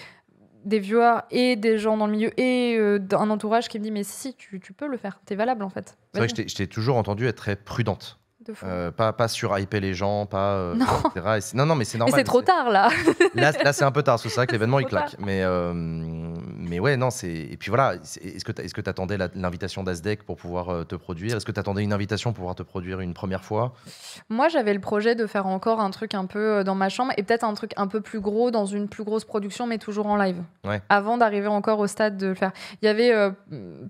des viewers et des gens dans le milieu et euh, d'un un entourage qui me dit mais si, tu, tu peux le faire, t'es valable en fait. C'est vrai que je t'ai toujours entendu être très prudente euh, pas, pas hyper les gens, pas. Euh, non. mais c'est normal. Mais c'est trop tard là. là, c'est un peu tard, c'est ça que l'événement il claque. Mais, euh, mais ouais, non, c'est. Et puis voilà, est-ce que tu attendais l'invitation d'Asdec pour pouvoir euh, te produire Est-ce que tu attendais une invitation pour pouvoir te produire une première fois Moi, j'avais le projet de faire encore un truc un peu euh, dans ma chambre et peut-être un truc un peu plus gros dans une plus grosse production, mais toujours en live. Avant d'arriver encore au stade de le faire. Il y avait euh,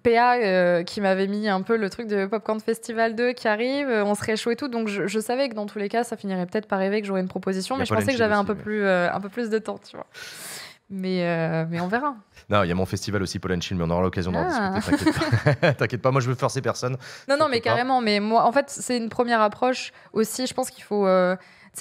PA qui m'avait mis un peu le truc de Popcorn Festival 2 qui arrive, on serait chaud et tout. Donc je, savais que dans tous les cas, ça finirait peut-être par rêver que j'aurais une proposition, mais je pensais que j'avais un, peu plus, un peu plus de temps, tu vois. Mais, euh, mais on verra. Non, il y a mon festival aussi, Pollen Chill, mais on aura l'occasion d'en ah. discuter. T'inquiète pas. moi je veux forcer personne. Non, non, mais carrément. Mais moi, en fait, c'est une première approche aussi. Je pense qu'il faut. Euh,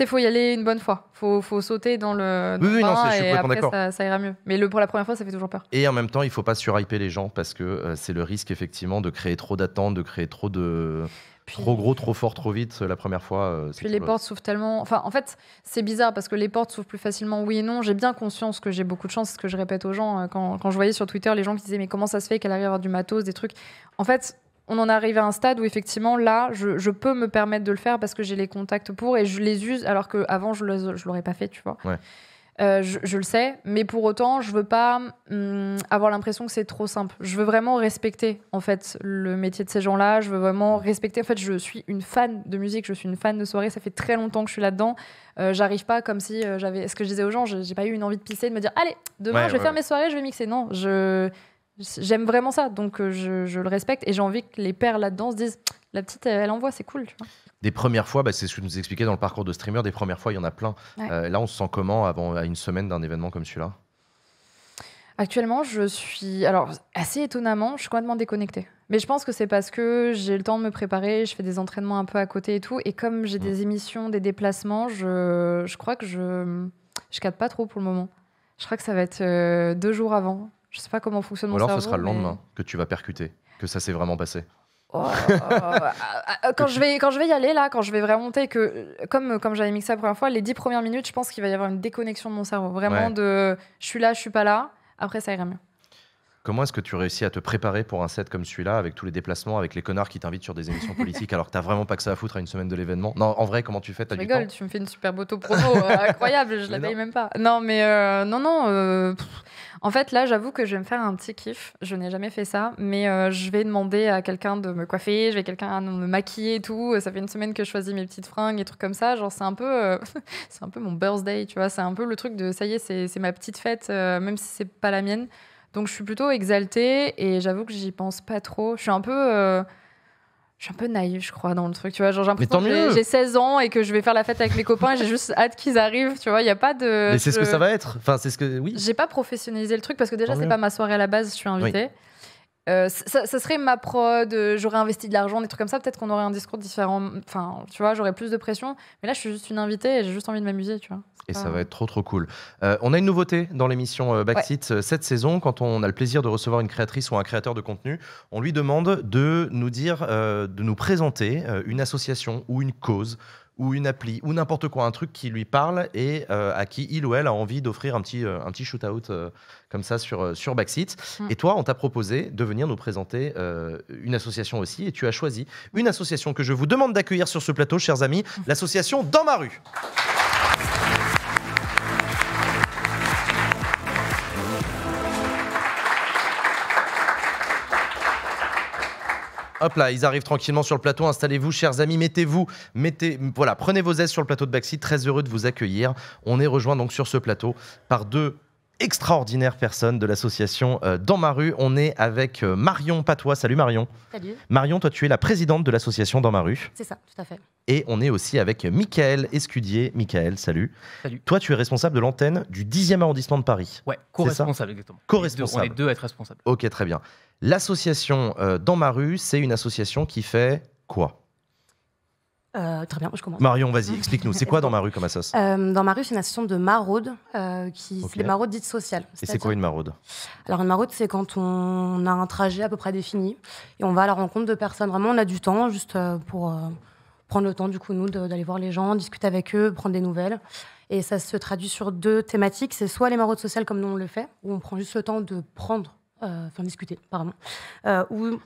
faut y aller une bonne fois. Faut, faut sauter dans le. Dans oui, non, et après, ça, ira mieux. Mais le, pour la première fois, ça fait toujours peur. Et en même temps, il faut pas surhyper les gens parce que euh, c'est le risque, effectivement, de créer trop d'attentes, de créer trop de trop gros, trop fort, trop vite euh, la première fois. Euh, puis les portes s'ouvrent tellement. Enfin, en fait, c'est bizarre parce que les portes s'ouvrent plus facilement, oui et non. J'ai bien conscience que j'ai beaucoup de chance, ce que je répète aux gens. Euh, quand, je voyais sur Twitter les gens qui disaient Mais comment ça se fait qu'elle arrive à avoir du matos, des trucs. En fait, on en arrive à un stade où effectivement là je, peux me permettre de le faire parce que j'ai les contacts pour et je les use alors qu'avant je ne l'aurais pas fait tu vois euh, je, le sais, mais pour autant, je veux pas hmm, avoir l'impression que c'est trop simple. Je veux vraiment respecter en fait le métier de ces gens-là. Je veux vraiment respecter. En fait, je suis une fan de musique, je suis une fan de soirée. Ça fait très longtemps que je suis là-dedans. Euh, j'arrive pas comme si euh, j'avais. Ce que je disais aux gens, j'ai pas eu une envie de pisser, de me dire allez demain je vais faire mes soirées, je vais mixer. Non, je j'aime vraiment ça, donc je, le respecte et j'ai envie que les pères là-dedans se disent la petite elle, elle envoie, c'est cool des premières fois, bah, c'est ce que nous expliquais dans le parcours de streamer, des premières fois, il y en a plein. Euh, là, on se sent comment avant, à une semaine d'un événement comme celui-là Actuellement, je suis. Alors, assez étonnamment, je suis complètement déconnectée. Mais je pense que c'est parce que j'ai le temps de me préparer, je fais des entraînements un peu à côté et tout. Et comme j'ai mm. des émissions, des déplacements, je, crois que je ne cadre pas trop pour le moment. Je crois que ça va être euh, deux jours avant. Je ne sais pas comment fonctionne mon Ou alors ce sera le lendemain que tu vas percuter, que ça s'est vraiment passé. Oh, oh, oh. Ah, quand, je vais, quand je vais y aller, là, quand je vais vraiment monter, que, comme, comme j'avais mixé la première fois, les dix premières minutes, je pense qu'il va y avoir une déconnexion de mon cerveau. Vraiment de je suis là, je suis pas là. Après, ça ira mieux. Comment est-ce que tu réussis à te préparer pour un set comme celui-là, avec tous les déplacements, avec les connards qui t'invitent sur des émissions politiques, alors que t'as vraiment pas que ça à foutre à une semaine de l'événement Non, en vrai, comment tu fais T'as du rigole, tu me fais une super auto promo euh, incroyable, je ne la même pas. Non, mais euh, non, non. Euh, en fait, là, j'avoue que je vais me faire un petit kiff. Je n'ai jamais fait ça, mais euh, je vais demander à quelqu'un de me coiffer, je vais quelqu'un me maquiller et tout. Ça fait une semaine que je choisis mes petites fringues et trucs comme ça. Genre, c'est un peu, euh, c'est un peu mon birthday, tu vois. C'est un peu le truc de ça y est, c'est ma petite fête, euh, même si c'est pas la mienne. Donc, je suis plutôt exaltée et j'avoue que j'y pense pas trop. Je suis un peu je suis un peu naïve, je crois, dans le truc. Tu vois, genre, j'ai 16 ans et que je vais faire la fête avec mes copains. J'ai juste hâte qu'ils arrivent. Tu vois, il n'y a pas de. Mais c'est ce que ça va être. Enfin, c'est ce que. Oui. J'ai pas professionnalisé le truc parce que déjà, c'est pas ma soirée à la base. Je suis invitée. Euh, ça, ça, serait ma prod, euh, j'aurais investi de l'argent, des trucs comme ça. Peut-être qu'on aurait un discours différent. Enfin, tu vois, j'aurais plus de pression. Mais là, je suis juste une invitée et j'ai juste envie de m'amuser, tu vois. Et ça ah. va être trop trop cool. Euh, on a une nouveauté dans l'émission euh, Backseat euh, cette saison. Quand on a le plaisir de recevoir une créatrice ou un créateur de contenu, on lui demande de nous dire, de nous présenter une association ou une cause ou une appli ou n'importe quoi, un truc qui lui parle et à qui il ou elle a envie d'offrir un petit, un petit shoot-out comme ça sur, sur Backseat. Mm. Et toi, on t'a proposé de venir nous présenter une association aussi et tu as choisi une association que je vous demande d'accueillir sur ce plateau, chers amis, mm. l'association Dans ma rue. Hop là, ils arrivent tranquillement sur le plateau. Installez-vous, chers amis. Mettez-vous, mettez, voilà, prenez vos aises sur le plateau de Baxi. Très heureux de vous accueillir. On est rejoint donc sur ce plateau par deux extraordinaires personnes de l'association euh, Dans ma rue. On est avec euh, Marion Patois. Salut Marion. Salut. Marion, toi tu es la présidente de l'association Dans ma rue. C'est ça, tout à fait. Et on est aussi avec Michael Escudier. Michael, salut. Salut. Toi, tu es responsable de l'antenne du 10e arrondissement de Paris. Ouais, co-responsable, exactement. Co-responsable. On est deux à être responsables. Ok, très bien. L'association euh, Dans ma rue, c'est une association qui fait quoi euh, très bien, je commence. Marion, vas-y, explique-nous. C'est quoi dans ma rue comme association euh, Dans ma rue, c'est une association de maraudes, qui, les maraudes dites sociales. Et c'est quoi une maraude Alors, une maraude, c'est quand on a un trajet à peu près défini et on va à la rencontre de personnes. Vraiment, on a du temps juste pour prendre le temps, du coup, nous, d'aller voir les gens, discuter avec eux, prendre des nouvelles. Et ça se traduit sur deux thématiques. C'est soit les maraudes sociales, comme nous on le fait, où on prend juste le temps de prendre, euh, enfin discuter, pardon, euh, ou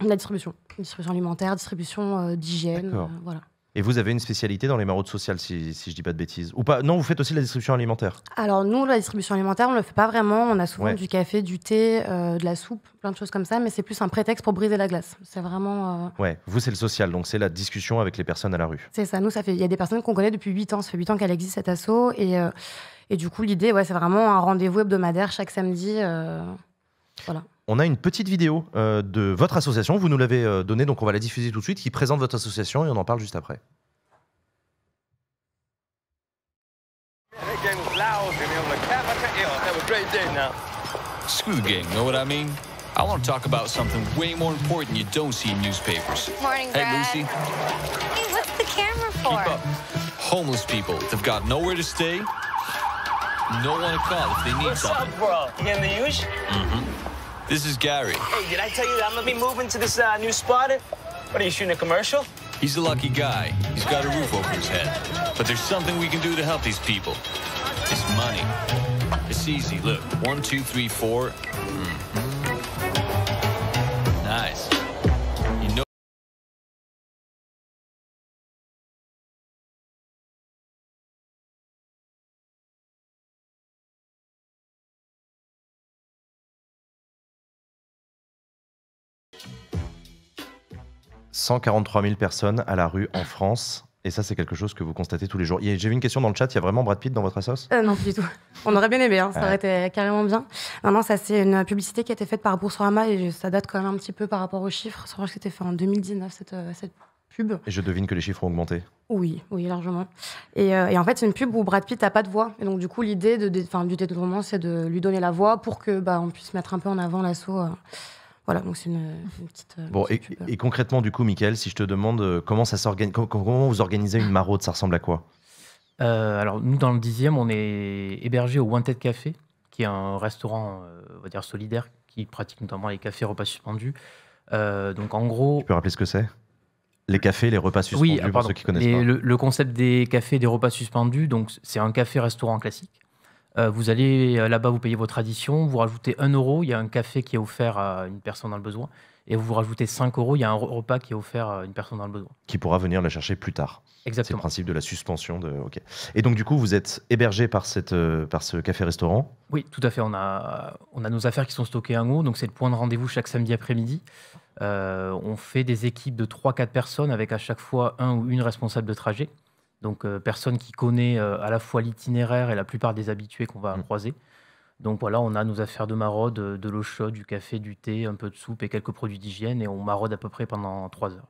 la distribution. Distribution alimentaire, distribution euh, d'hygiène, voilà. Et vous avez une spécialité dans les maraudes sociales, si, si je dis pas de bêtises. Ou pas Non, vous faites aussi la distribution alimentaire. Alors nous, la distribution alimentaire, on ne le fait pas vraiment. On a souvent du café, du thé, euh, de la soupe, plein de choses comme ça, mais c'est plus un prétexte pour briser la glace. C'est vraiment. Euh, ouais, vous, c'est le social, donc c'est la discussion avec les personnes à la rue. C'est ça, nous, ça fait. Il y a des personnes qu'on connaît depuis 8 ans. Ça fait 8 ans qu'elle existe, cet assaut. Et, euh, et du coup, l'idée, ouais, c'est vraiment un rendez-vous hebdomadaire chaque samedi. Voilà. On a une petite vidéo euh, de votre association, vous nous l'avez euh, donnée, donc on va la diffuser tout de suite, qui présente votre association et on en parle juste après. This is Gary. Hey, did I tell you that I'm gonna be moving to this uh, new spot? What are you shooting a commercial? He's a lucky guy. He's got a roof over his head. But there's something we can do to help these people. It's money. It's easy. Look, one, two, three, four. Mm. 143 000 personnes à la rue en France. Et ça, c'est quelque chose que vous constatez tous les jours. J'ai vu une question dans le chat, il y a vraiment Brad Pitt dans votre assos euh, Non, Non, du tout. On aurait bien aimé, hein. ça aurait été carrément bien. Non, ça, c'est une publicité qui a été faite par Boursorama et ça date quand même un petit peu par rapport aux chiffres. Je crois que c'était fait en 2019, cette, euh, cette pub. Et je devine que les chiffres ont augmenté Oui, oui, largement. Et, euh, en fait, c'est une pub où Brad Pitt n'a pas de voix. Et donc, du coup, l'idée de, du détournement, c'est de lui donner la voix pour que bah, on puisse mettre un peu en avant l'assaut. Voilà, donc c'est une, petite. Euh, bon, et, concrètement, du coup, Michael, si je te demande euh, comment, ça s'organise, comment, vous organisez une maraude, ça ressemble à quoi euh, Alors, nous, dans le 10 on est hébergé au Wanted Café, qui est un restaurant, on va dire, solidaire, qui pratique notamment les cafés repas suspendus. donc, en gros. Tu peux rappeler ce que c'est les cafés, les repas suspendus, oui, ah, pour ceux qui connaissent pas. Le, le, concept des cafés, des repas suspendus, donc c'est un café-restaurant classique euh, vous allez euh, là-bas, vous payez votre addition, vous rajoutez 1 euro, il y a un café qui est offert à une personne dans le besoin, et vous rajoutez 5 euros, il y a un repas qui est offert à une personne dans le besoin. Qui pourra venir la chercher plus tard. Exactement. C'est le principe de la suspension. De... Et donc, du coup, vous êtes hébergé par, cette, euh, par ce café-restaurant Oui, tout à fait. On a, on a nos affaires qui sont stockées en haut, donc c'est le point de rendez-vous chaque samedi après-midi. on fait des équipes de 3-4 personnes avec à chaque fois un ou une responsable de trajet donc euh, personne qui connaît euh, à la fois l'itinéraire et la plupart des habitués qu'on va mm. croiser. Donc voilà, on a nos affaires de maraude, euh, de l'eau chaude, du café, du thé, un peu de soupe et quelques produits d'hygiène, et on maraude à peu près pendant trois heures.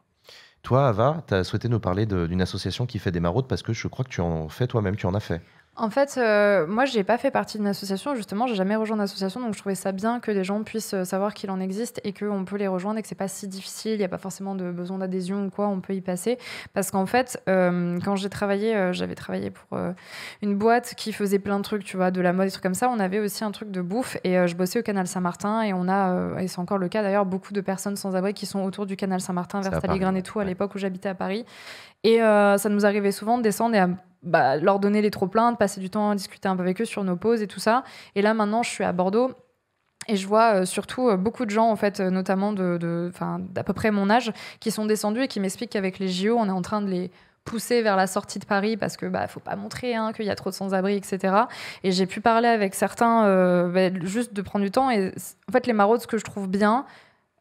Toi, Ava, tu as souhaité nous parler d'une association qui fait des maraudes parce que je crois que tu en fais toi-même, tu en as fait. En fait, euh, moi, je n'ai pas fait partie d'une association. Justement, j'ai jamais rejoint d'association, donc je trouvais ça bien que les gens puissent euh, savoir qu'il en existe et qu'on peut les rejoindre et que ce n'est pas si difficile. Il n'y a pas forcément de besoin d'adhésion ou quoi. On peut y passer parce qu'en fait, euh, quand j'ai travaillé, j'avais travaillé pour une boîte qui faisait plein de trucs, tu vois, de la mode, des trucs comme ça. On avait aussi un truc de bouffe et je bossais au Canal Saint-Martin et on a, et c'est encore le cas d'ailleurs, beaucoup de personnes sans abri qui sont autour du Canal Saint-Martin, vers Saligrin et tout, à l'époque où j'habitais à Paris. Et ça nous arrivait souvent de descendre et à bah, leur donner les trop-pleins, de passer du temps à discuter un peu avec eux sur nos pauses et tout ça. Et là, maintenant, je suis à Bordeaux. Et je vois euh, surtout euh, beaucoup de gens, en fait, euh, notamment d'à de, peu près mon âge, qui sont descendus et qui m'expliquent qu'avec les JO, on est en train de les pousser vers la sortie de Paris parce que bah faut pas montrer hein, qu'il y a trop de sans-abri etc et j'ai pu parler avec certains bah, juste de prendre du temps et en fait les maraudes ce que je trouve bien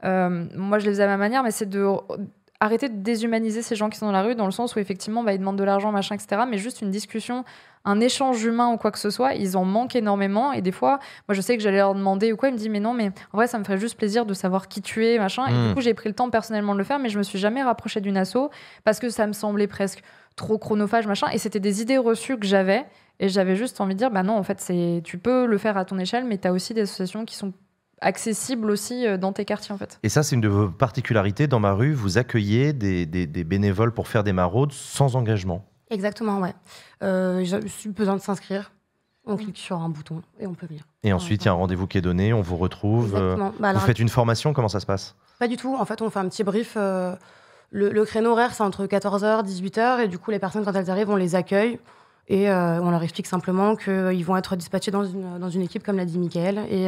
moi je les faisais à ma manière mais c'est de arrêter de déshumaniser ces gens qui sont dans la rue, dans le sens où effectivement, va bah, ils demandent de l'argent, machin, etc. Mais juste une discussion, un échange humain ou quoi que ce soit, ils en manquent énormément. Et des fois, moi, je sais que j'allais leur demander ou quoi, ils me disent, mais non, mais en vrai, ça me ferait juste plaisir de savoir qui tu es, machin. Et du mm. coup, j'ai pris le temps personnellement de le faire, mais je me suis jamais rapproché d'une asso parce que ça me semblait presque trop chronophage, machin. Et c'était des idées reçues que j'avais. Et j'avais juste envie de dire, bah non, en fait, c'est tu peux le faire à ton échelle, mais tu as aussi des associations qui sont accessible aussi euh, dans tes quartiers en fait. Et ça, c'est une de vos particularités. Dans ma rue, vous accueillez des, bénévoles pour faire des maraudes sans engagement. Exactement, ouais. Euh, J'ai besoin de s'inscrire. On clique sur un bouton et on peut venir. Et ensuite, il y a un rendez-vous qui est donné, on vous retrouve. Euh, Exactement. Bah, vous faites une formation, comment ça se passe Pas du tout. En fait, on fait un petit brief. Euh, le, créneau horaire, c'est entre 14h, et 18h. Et du coup, les personnes, quand elles arrivent, on les accueille. Et on leur explique simplement qu'ils vont être dispatchés dans une, équipe, comme l'a dit Mickaël. Et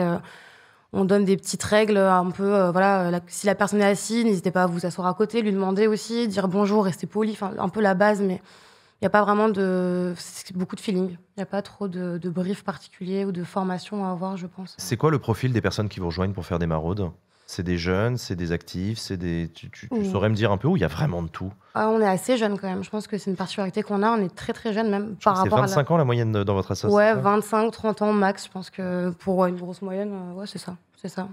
on donne des petites règles un peu euh, voilà euh, si la personne est assise n'hésitez pas à vous asseoir à côté lui demander aussi dire bonjour rester poli enfin un peu la base mais il n'y a pas vraiment de beaucoup de feeling il n'y a pas trop de, briefs brief particulier ou de formation à avoir je pense c'est quoi le profil des personnes qui vous rejoignent pour faire des maraudes c'est des jeunes, c'est des actifs, c'est des. Tu, saurais me dire un peu où il y a vraiment de tout ah, On est assez jeunes quand même. Je pense que c'est une particularité qu'on a. On est très très jeunes même par rapport à 25 ans la moyenne dans votre association. Ouais, 25, 30 ans max. Je pense que pour une grosse moyenne, euh, ouais, c'est ça c'est ça.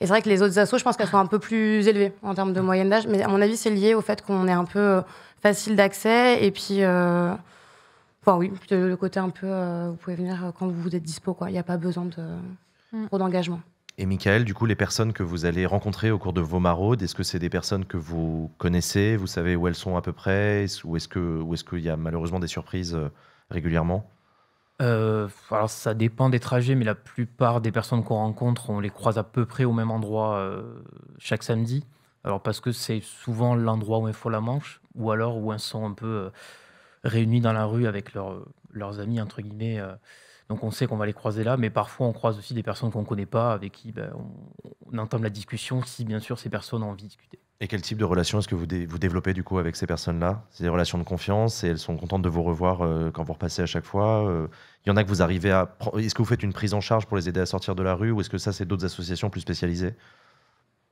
Et c'est vrai que les autres assos, je pense qu'elles sont un peu plus élevées en termes de moyenne d'âge, mais à mon avis, c'est lié au fait qu'on est un peu euh, facile d'accès et puis. Euh, oui, le côté un peu, euh, vous pouvez venir quand vous êtes dispo, quoi. Il n'y a pas besoin de mm. trop d'engagement. Et Michael, du coup, les personnes que vous allez rencontrer au cours de vos maraudes, est-ce que c'est des personnes que vous connaissez, vous savez où elles sont à peu près, ou est-ce ou est-ce qu'il y a malheureusement des surprises régulièrement euh, alors ça dépend des trajets, mais la plupart des personnes qu'on rencontre, on les croise à peu près au même endroit, euh, chaque samedi. Alors parce que c'est souvent l'endroit où il faut la manche ou alors où elles sont un peu, euh, réunis dans la rue avec leurs, leurs «amis» entre guillemets, donc on sait qu'on va les croiser là, mais parfois on croise aussi des personnes qu'on ne connaît pas avec qui, ben, on on entame la discussion si bien sûr ces personnes ont envie de discuter. Et quel type de relation est-ce que vous, vous développez du coup avec ces personnes-là C'est des relations de confiance et elles sont contentes de vous revoir euh, quand vous repassez à chaque fois. Euh. Il y en a que vous arrivez à. Est-ce que vous faites une prise en charge pour les aider à sortir de la rue ou est-ce que ça, c'est d'autres associations plus spécialisées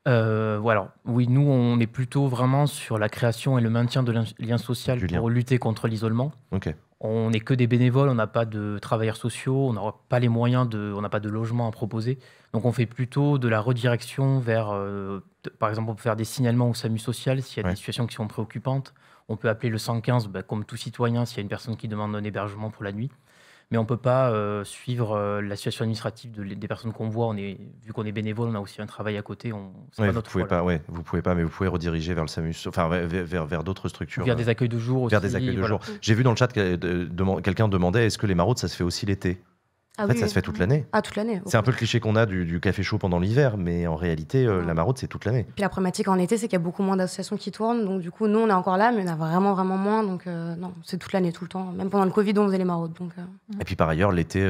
voilà. Euh, oui, nous, on est plutôt vraiment sur la création et le maintien de liens sociaux pour lutter contre l'isolement. Ok on n'est que des bénévoles, on n'a pas de travailleurs sociaux, on n'a pas les moyens de, on n'a pas de logement à proposer. Donc on fait plutôt de la redirection vers, euh, par exemple, on peut faire des signalements au SAMU social s'il y a des situations qui sont préoccupantes. On peut appeler le 115, bah, comme tout citoyen, s'il y a une personne qui demande un hébergement pour la nuit mais on ne peut pas euh, suivre euh, la situation administrative des personnes qu'on voit. On est, vu qu'on est bénévole, on a aussi un travail à côté. On, pas vous pouvez pouvez pas, mais vous pouvez rediriger vers le SAMUS, enfin vers, d'autres structures. Vers des euh, accueils de jour aussi. J'ai vu dans le chat quelqu'un demandait est-ce que les maraudes ça se fait aussi l'été ah en fait, ça se fait toute l'année. Ah, toute l'année. C'est un peu le cliché qu'on a du, café chaud pendant l'hiver, mais en réalité, euh, la maraude, c'est toute l'année. Puis la problématique en été, c'est qu'il y a beaucoup moins d'associations qui tournent. Donc, du coup, nous, on est encore là, mais on a vraiment, vraiment moins. Donc, euh, non, c'est toute l'année, tout le temps. Même pendant le Covid, on faisait les maraudes. Euh. Et puis, par ailleurs, l'été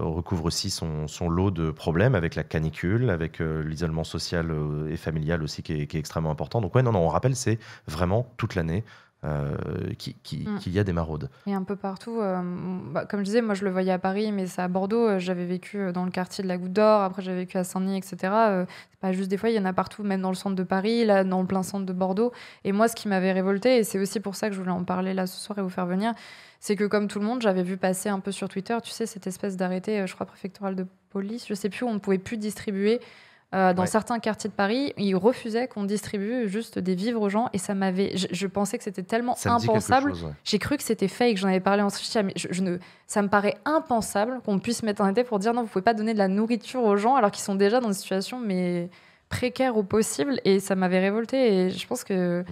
recouvre aussi son, lot de problèmes avec la canicule, avec l'isolement social et familial aussi qui est, qui est, extrêmement important. Donc, ouais, non, non, on rappelle, c'est vraiment toute l'année. Euh, mm. qu'il y a des maraudes. Et un peu partout, euh, bah, comme je disais, moi je le voyais à Paris, mais c'est à Bordeaux, euh, j'avais vécu dans le quartier de la Goutte d'Or, après j'avais vécu à Saint-Denis, etc. c'est pas juste des fois, il y en a partout, même dans le centre de Paris, là, dans le plein centre de Bordeaux. Et moi, ce qui m'avait révolté, et c'est aussi pour ça que je voulais en parler là ce soir et vous faire venir, c'est que comme tout le monde, j'avais vu passer un peu sur Twitter, tu sais, cette espèce d'arrêté, je crois, préfectoral de police, je sais plus, on ne pouvait plus distribuer. Euh, dans certains quartiers de Paris, ils refusaient qu'on distribue juste des vivres aux gens et ça m'avait. Je, pensais que c'était tellement impensable. J'ai cru que c'était fake. J'en avais parlé en ce mais je, ne. Ça me paraît impensable qu'on puisse mettre un été pour dire non, vous pouvez pas donner de la nourriture aux gens alors qu'ils sont déjà dans une situation mais précaire au possible et ça m'avait révolté et je pense que. Mm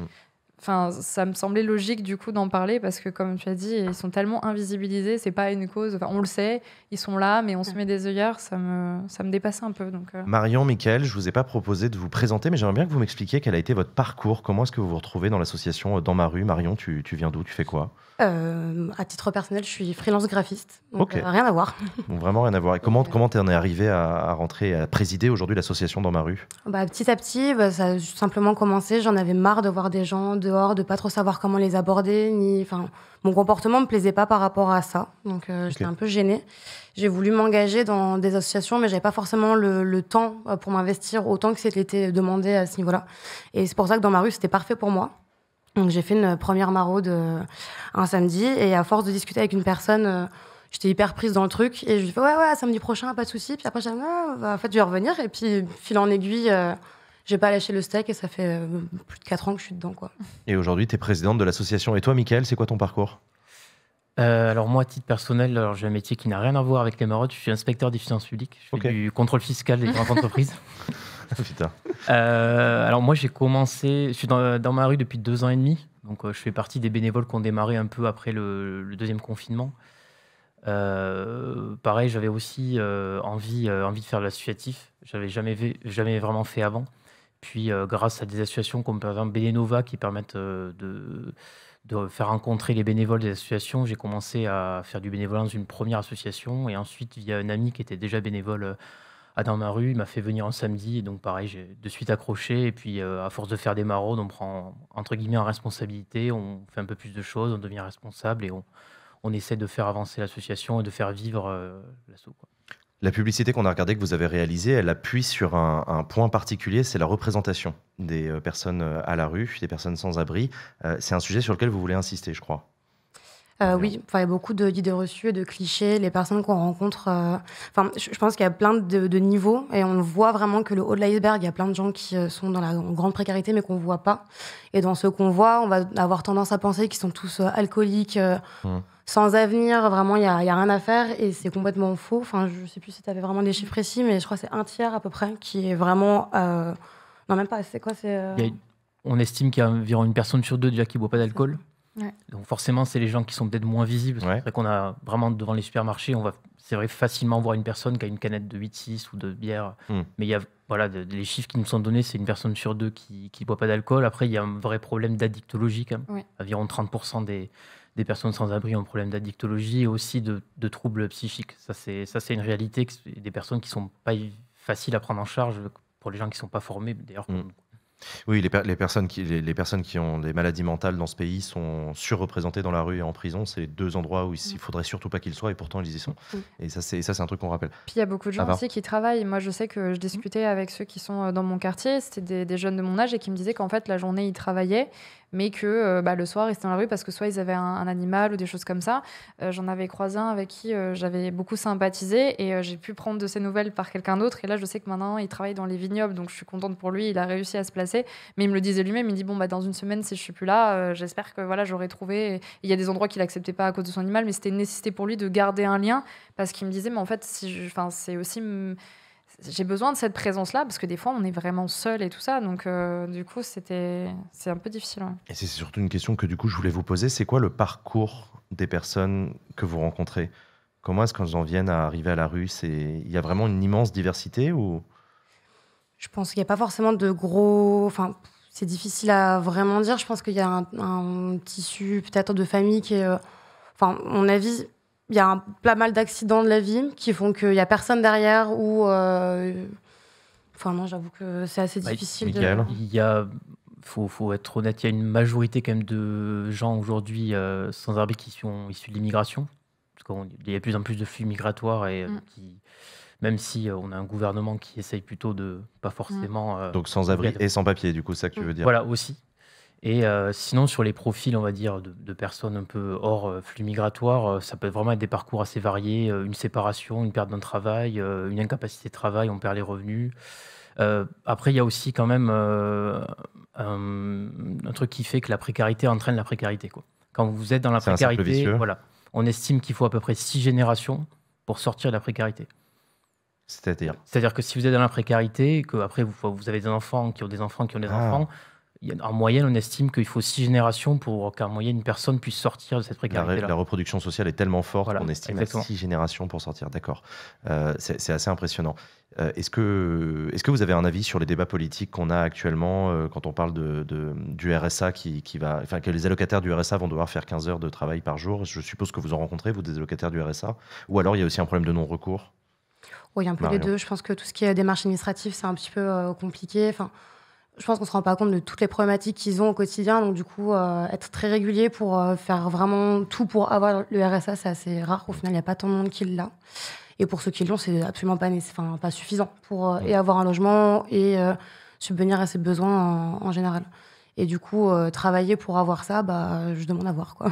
ça me semblait logique du coup d'en parler parce que, comme tu as dit, ils sont tellement invisibilisés, c'est pas une cause. on le sait, ils sont là, mais on se met des œillères, ça me, ça me dépasse un peu. Donc, euh. Marion, Michael, je vous ai pas proposé de vous présenter, mais j'aimerais bien que vous m'expliquiez quel a été votre parcours. Comment est-ce que vous vous retrouvez dans l'association euh, Dans ma rue Marion, tu viens d'où Tu fais quoi euh, à titre personnel, je suis freelance graphiste. Donc euh, rien à voir. vraiment rien à voir. Et comment comment en es arrivé à, à, rentrer à présider aujourd'hui l'association dans ma rue bah, petit à petit, bah, ça a simplement commencé. J'en avais marre de voir des gens dehors, de pas trop savoir comment les aborder, ni enfin mon comportement me plaisait pas par rapport à ça. Donc euh, j'étais un peu gênée. J'ai voulu m'engager dans des associations, mais j'avais pas forcément le, le temps pour m'investir autant que c'était demandé à ce niveau-là. Et c'est pour ça que dans ma rue, c'était parfait pour moi. Donc j'ai fait une euh, première maraude euh, un samedi et à force de discuter avec une personne euh, j'étais hyper prise dans le truc et je lui dit « ouais ouais samedi prochain pas de souci puis après j'ai dit « en fait je vais revenir et puis fil en aiguille j'ai pas lâché le steak et ça fait plus de 4 ans que je suis dedans quoi. Et aujourd'hui tu es présidente de l'association et toi Michael c'est quoi ton parcours alors moi, à titre personnel, alors j'ai un métier qui n'a rien à voir avec les maraudes. Je suis inspecteur des finances publiques. Je fais du contrôle fiscal des grandes entreprises. Euh, alors moi j'ai commencé, je suis dans, ma rue depuis deux ans et demi, donc euh, je fais partie des bénévoles qui ont démarré un peu après le, deuxième confinement. Euh, pareil, j'avais aussi envie, envie de faire de l'associatif, j'avais jamais, jamais vraiment fait avant. Puis grâce à des associations comme par Bénénova qui permettent de, de faire rencontrer les bénévoles des associations, j'ai commencé à faire du bénévolat dans une première association et ensuite via un ami qui était déjà bénévole à ah, dans ma rue. Il m'a fait venir un samedi. Et donc, pareil, j'ai de suite accroché. Et puis, euh, à force de faire des maraudes, on prend, entre guillemets, en responsabilité. On fait un peu plus de choses, on devient responsable et on, on essaie de faire avancer l'association et de faire vivre l'asso. Euh, l'assaut. La publicité qu'on a regardée, que vous avez réalisée, elle appuie sur un, point particulier, c'est la représentation des euh, personnes à la rue, des personnes sans abri. c'est un sujet sur lequel vous voulez insister, je crois. Euh, oui, il y a beaucoup d'idées reçues et de clichés. Les personnes qu'on rencontre, euh, je pense qu'il y a plein de, niveaux et on voit vraiment que le haut de l'iceberg, il y a plein de gens qui euh, sont dans la grande précarité mais qu'on voit pas. Et dans ce qu'on voit, on va avoir tendance à penser qu'ils sont tous alcooliques, hmm. sans avenir. Vraiment, il y, a, rien à faire et c'est complètement faux. Enfin, je sais plus si tu avais vraiment des chiffres précis, mais je crois que c'est un tiers à peu près qui est vraiment, non même pas. C'est quoi C'est on estime qu'il y a environ une personne sur deux déjà qui boit pas d'alcool. Donc forcément, c'est les gens qui sont peut-être moins visibles. C'est vrai qu'on a vraiment devant les supermarchés, on va, c'est vrai, facilement voir une personne qui a une canette de 8-6 ou de bière. Hmm. Mais il y a, voilà, les chiffres qui nous sont donnés, c'est une personne sur deux qui ne boit pas d'alcool. Après, il y a un vrai problème d'addictologie quand Environ 30% des, personnes sans abri ont un problème d'addictologie et aussi de, troubles psychiques. Ça, c'est, ça, c'est une réalité. Des personnes qui sont pas faciles à prendre en charge pour les gens qui sont pas formés, d'ailleurs, hmm. Oui, les, personnes qui, les, personnes qui ont des maladies mentales dans ce pays sont surreprésentées dans la rue et en prison. C'est deux endroits où il ne mm. faudrait surtout pas qu'ils soient et pourtant ils y sont. Mm. Et ça, c'est un truc qu'on rappelle. Puis il y a beaucoup de gens aussi qui travaillent. Moi, je sais que je mm. discutais avec ceux qui sont euh, dans mon quartier. C'était des, jeunes de mon âge et qui me disaient qu'en fait, la journée, ils travaillaient mais que euh, bah, le soir, ils dans la rue parce que soit ils avaient un, animal ou des choses comme ça. Euh, j'en avais croisé un avec qui euh, j'avais beaucoup sympathisé et j'ai pu prendre de ses nouvelles par quelqu'un d'autre. Et là, je sais que maintenant, il travaille dans les vignobles, donc je suis contente pour lui. Il a réussi à se placer, mais il me le disait lui-même. Il me dit bon, bah, dans une semaine, si je suis plus là, j'espère que voilà, j'aurai trouvé. Il y a des endroits qu'il n'acceptait pas à cause de son animal, mais c'était une nécessité pour lui de garder un lien parce qu'il me disait mais en fait, si enfin, c'est aussi j'ai besoin de cette présence-là parce que des fois on est vraiment seul et tout ça. Donc euh, du coup c'était c'est un peu difficile. Et c'est surtout une question que du coup je voulais vous poser. C'est quoi le parcours des personnes que vous rencontrez Comment est-ce qu'elles en viennent à arriver à la rue C'est il y a vraiment une immense diversité ou Je pense qu'il n'y a pas forcément de gros. Enfin c'est difficile à vraiment dire. Je pense qu'il y a un, un tissu peut-être de famille qui est. Euh, enfin mon avis il y a un, pas mal d'accidents de la vie qui font qu'il n'y a personne derrière ou. Euh, enfin, non, j'avoue que c'est assez bah, difficile. Il y a. Faut, faut être honnête, il y a une majorité quand même de gens aujourd'hui euh, sans abri qui sont issus de l'immigration. Il y a de plus en plus de flux migratoires et euh, mm. qui même si on a un gouvernement qui essaye plutôt de pas forcément. Mm. Donc sans abri et sans papier, du coup, c'est ça que tu mm. veux dire Voilà, aussi. Et euh, sinon, sur les profils, on va dire, de, personnes un peu hors euh, flux migratoire, euh, ça peut vraiment être des parcours assez variés, une séparation, une perte d'un travail, une incapacité de travail, on perd les revenus. après, il y a aussi quand même un, truc qui fait que la précarité entraîne la précarité. Quoi. Quand vous êtes dans la précarité, voilà, on estime qu'il faut à peu près six générations pour sortir de la précarité. C'est-à-dire C'est-à-dire que si vous êtes dans la précarité, que après vous, vous avez des enfants qui ont des enfants qui ont des ah. enfants, en moyenne, on estime qu'il faut six générations pour qu'en moyenne une personne puisse sortir de cette précarité. -là. La, reproduction sociale est tellement forte qu'on estime six générations pour sortir. D'accord. Euh, c'est assez impressionnant. Euh, est-ce que, est que vous avez un avis sur les débats politiques qu'on a actuellement euh, quand on parle de, du RSA qui, qui, va. Enfin, que les allocataires du RSA vont devoir faire 15 heures de travail par jour Je suppose que vous en rencontrez, vous, des allocataires du RSA. Ou alors il y a aussi un problème de non-recours Oui, un peu les deux. Je pense que tout ce qui est démarche administrative, c'est un petit peu compliqué. Enfin je pense qu'on se rend pas compte de toutes les problématiques qu'ils ont au quotidien. Donc, du coup, euh, être très régulier pour euh, faire vraiment tout pour avoir le RSA, c'est assez rare. Au final, il n'y a pas tant de monde qui l'a. Et pour ceux qui l'ont, c'est absolument pas, pas suffisant pour euh, et avoir un logement et subvenir à ses besoins en, général. Et du coup, travailler pour avoir ça, bah, je demande à voir, quoi.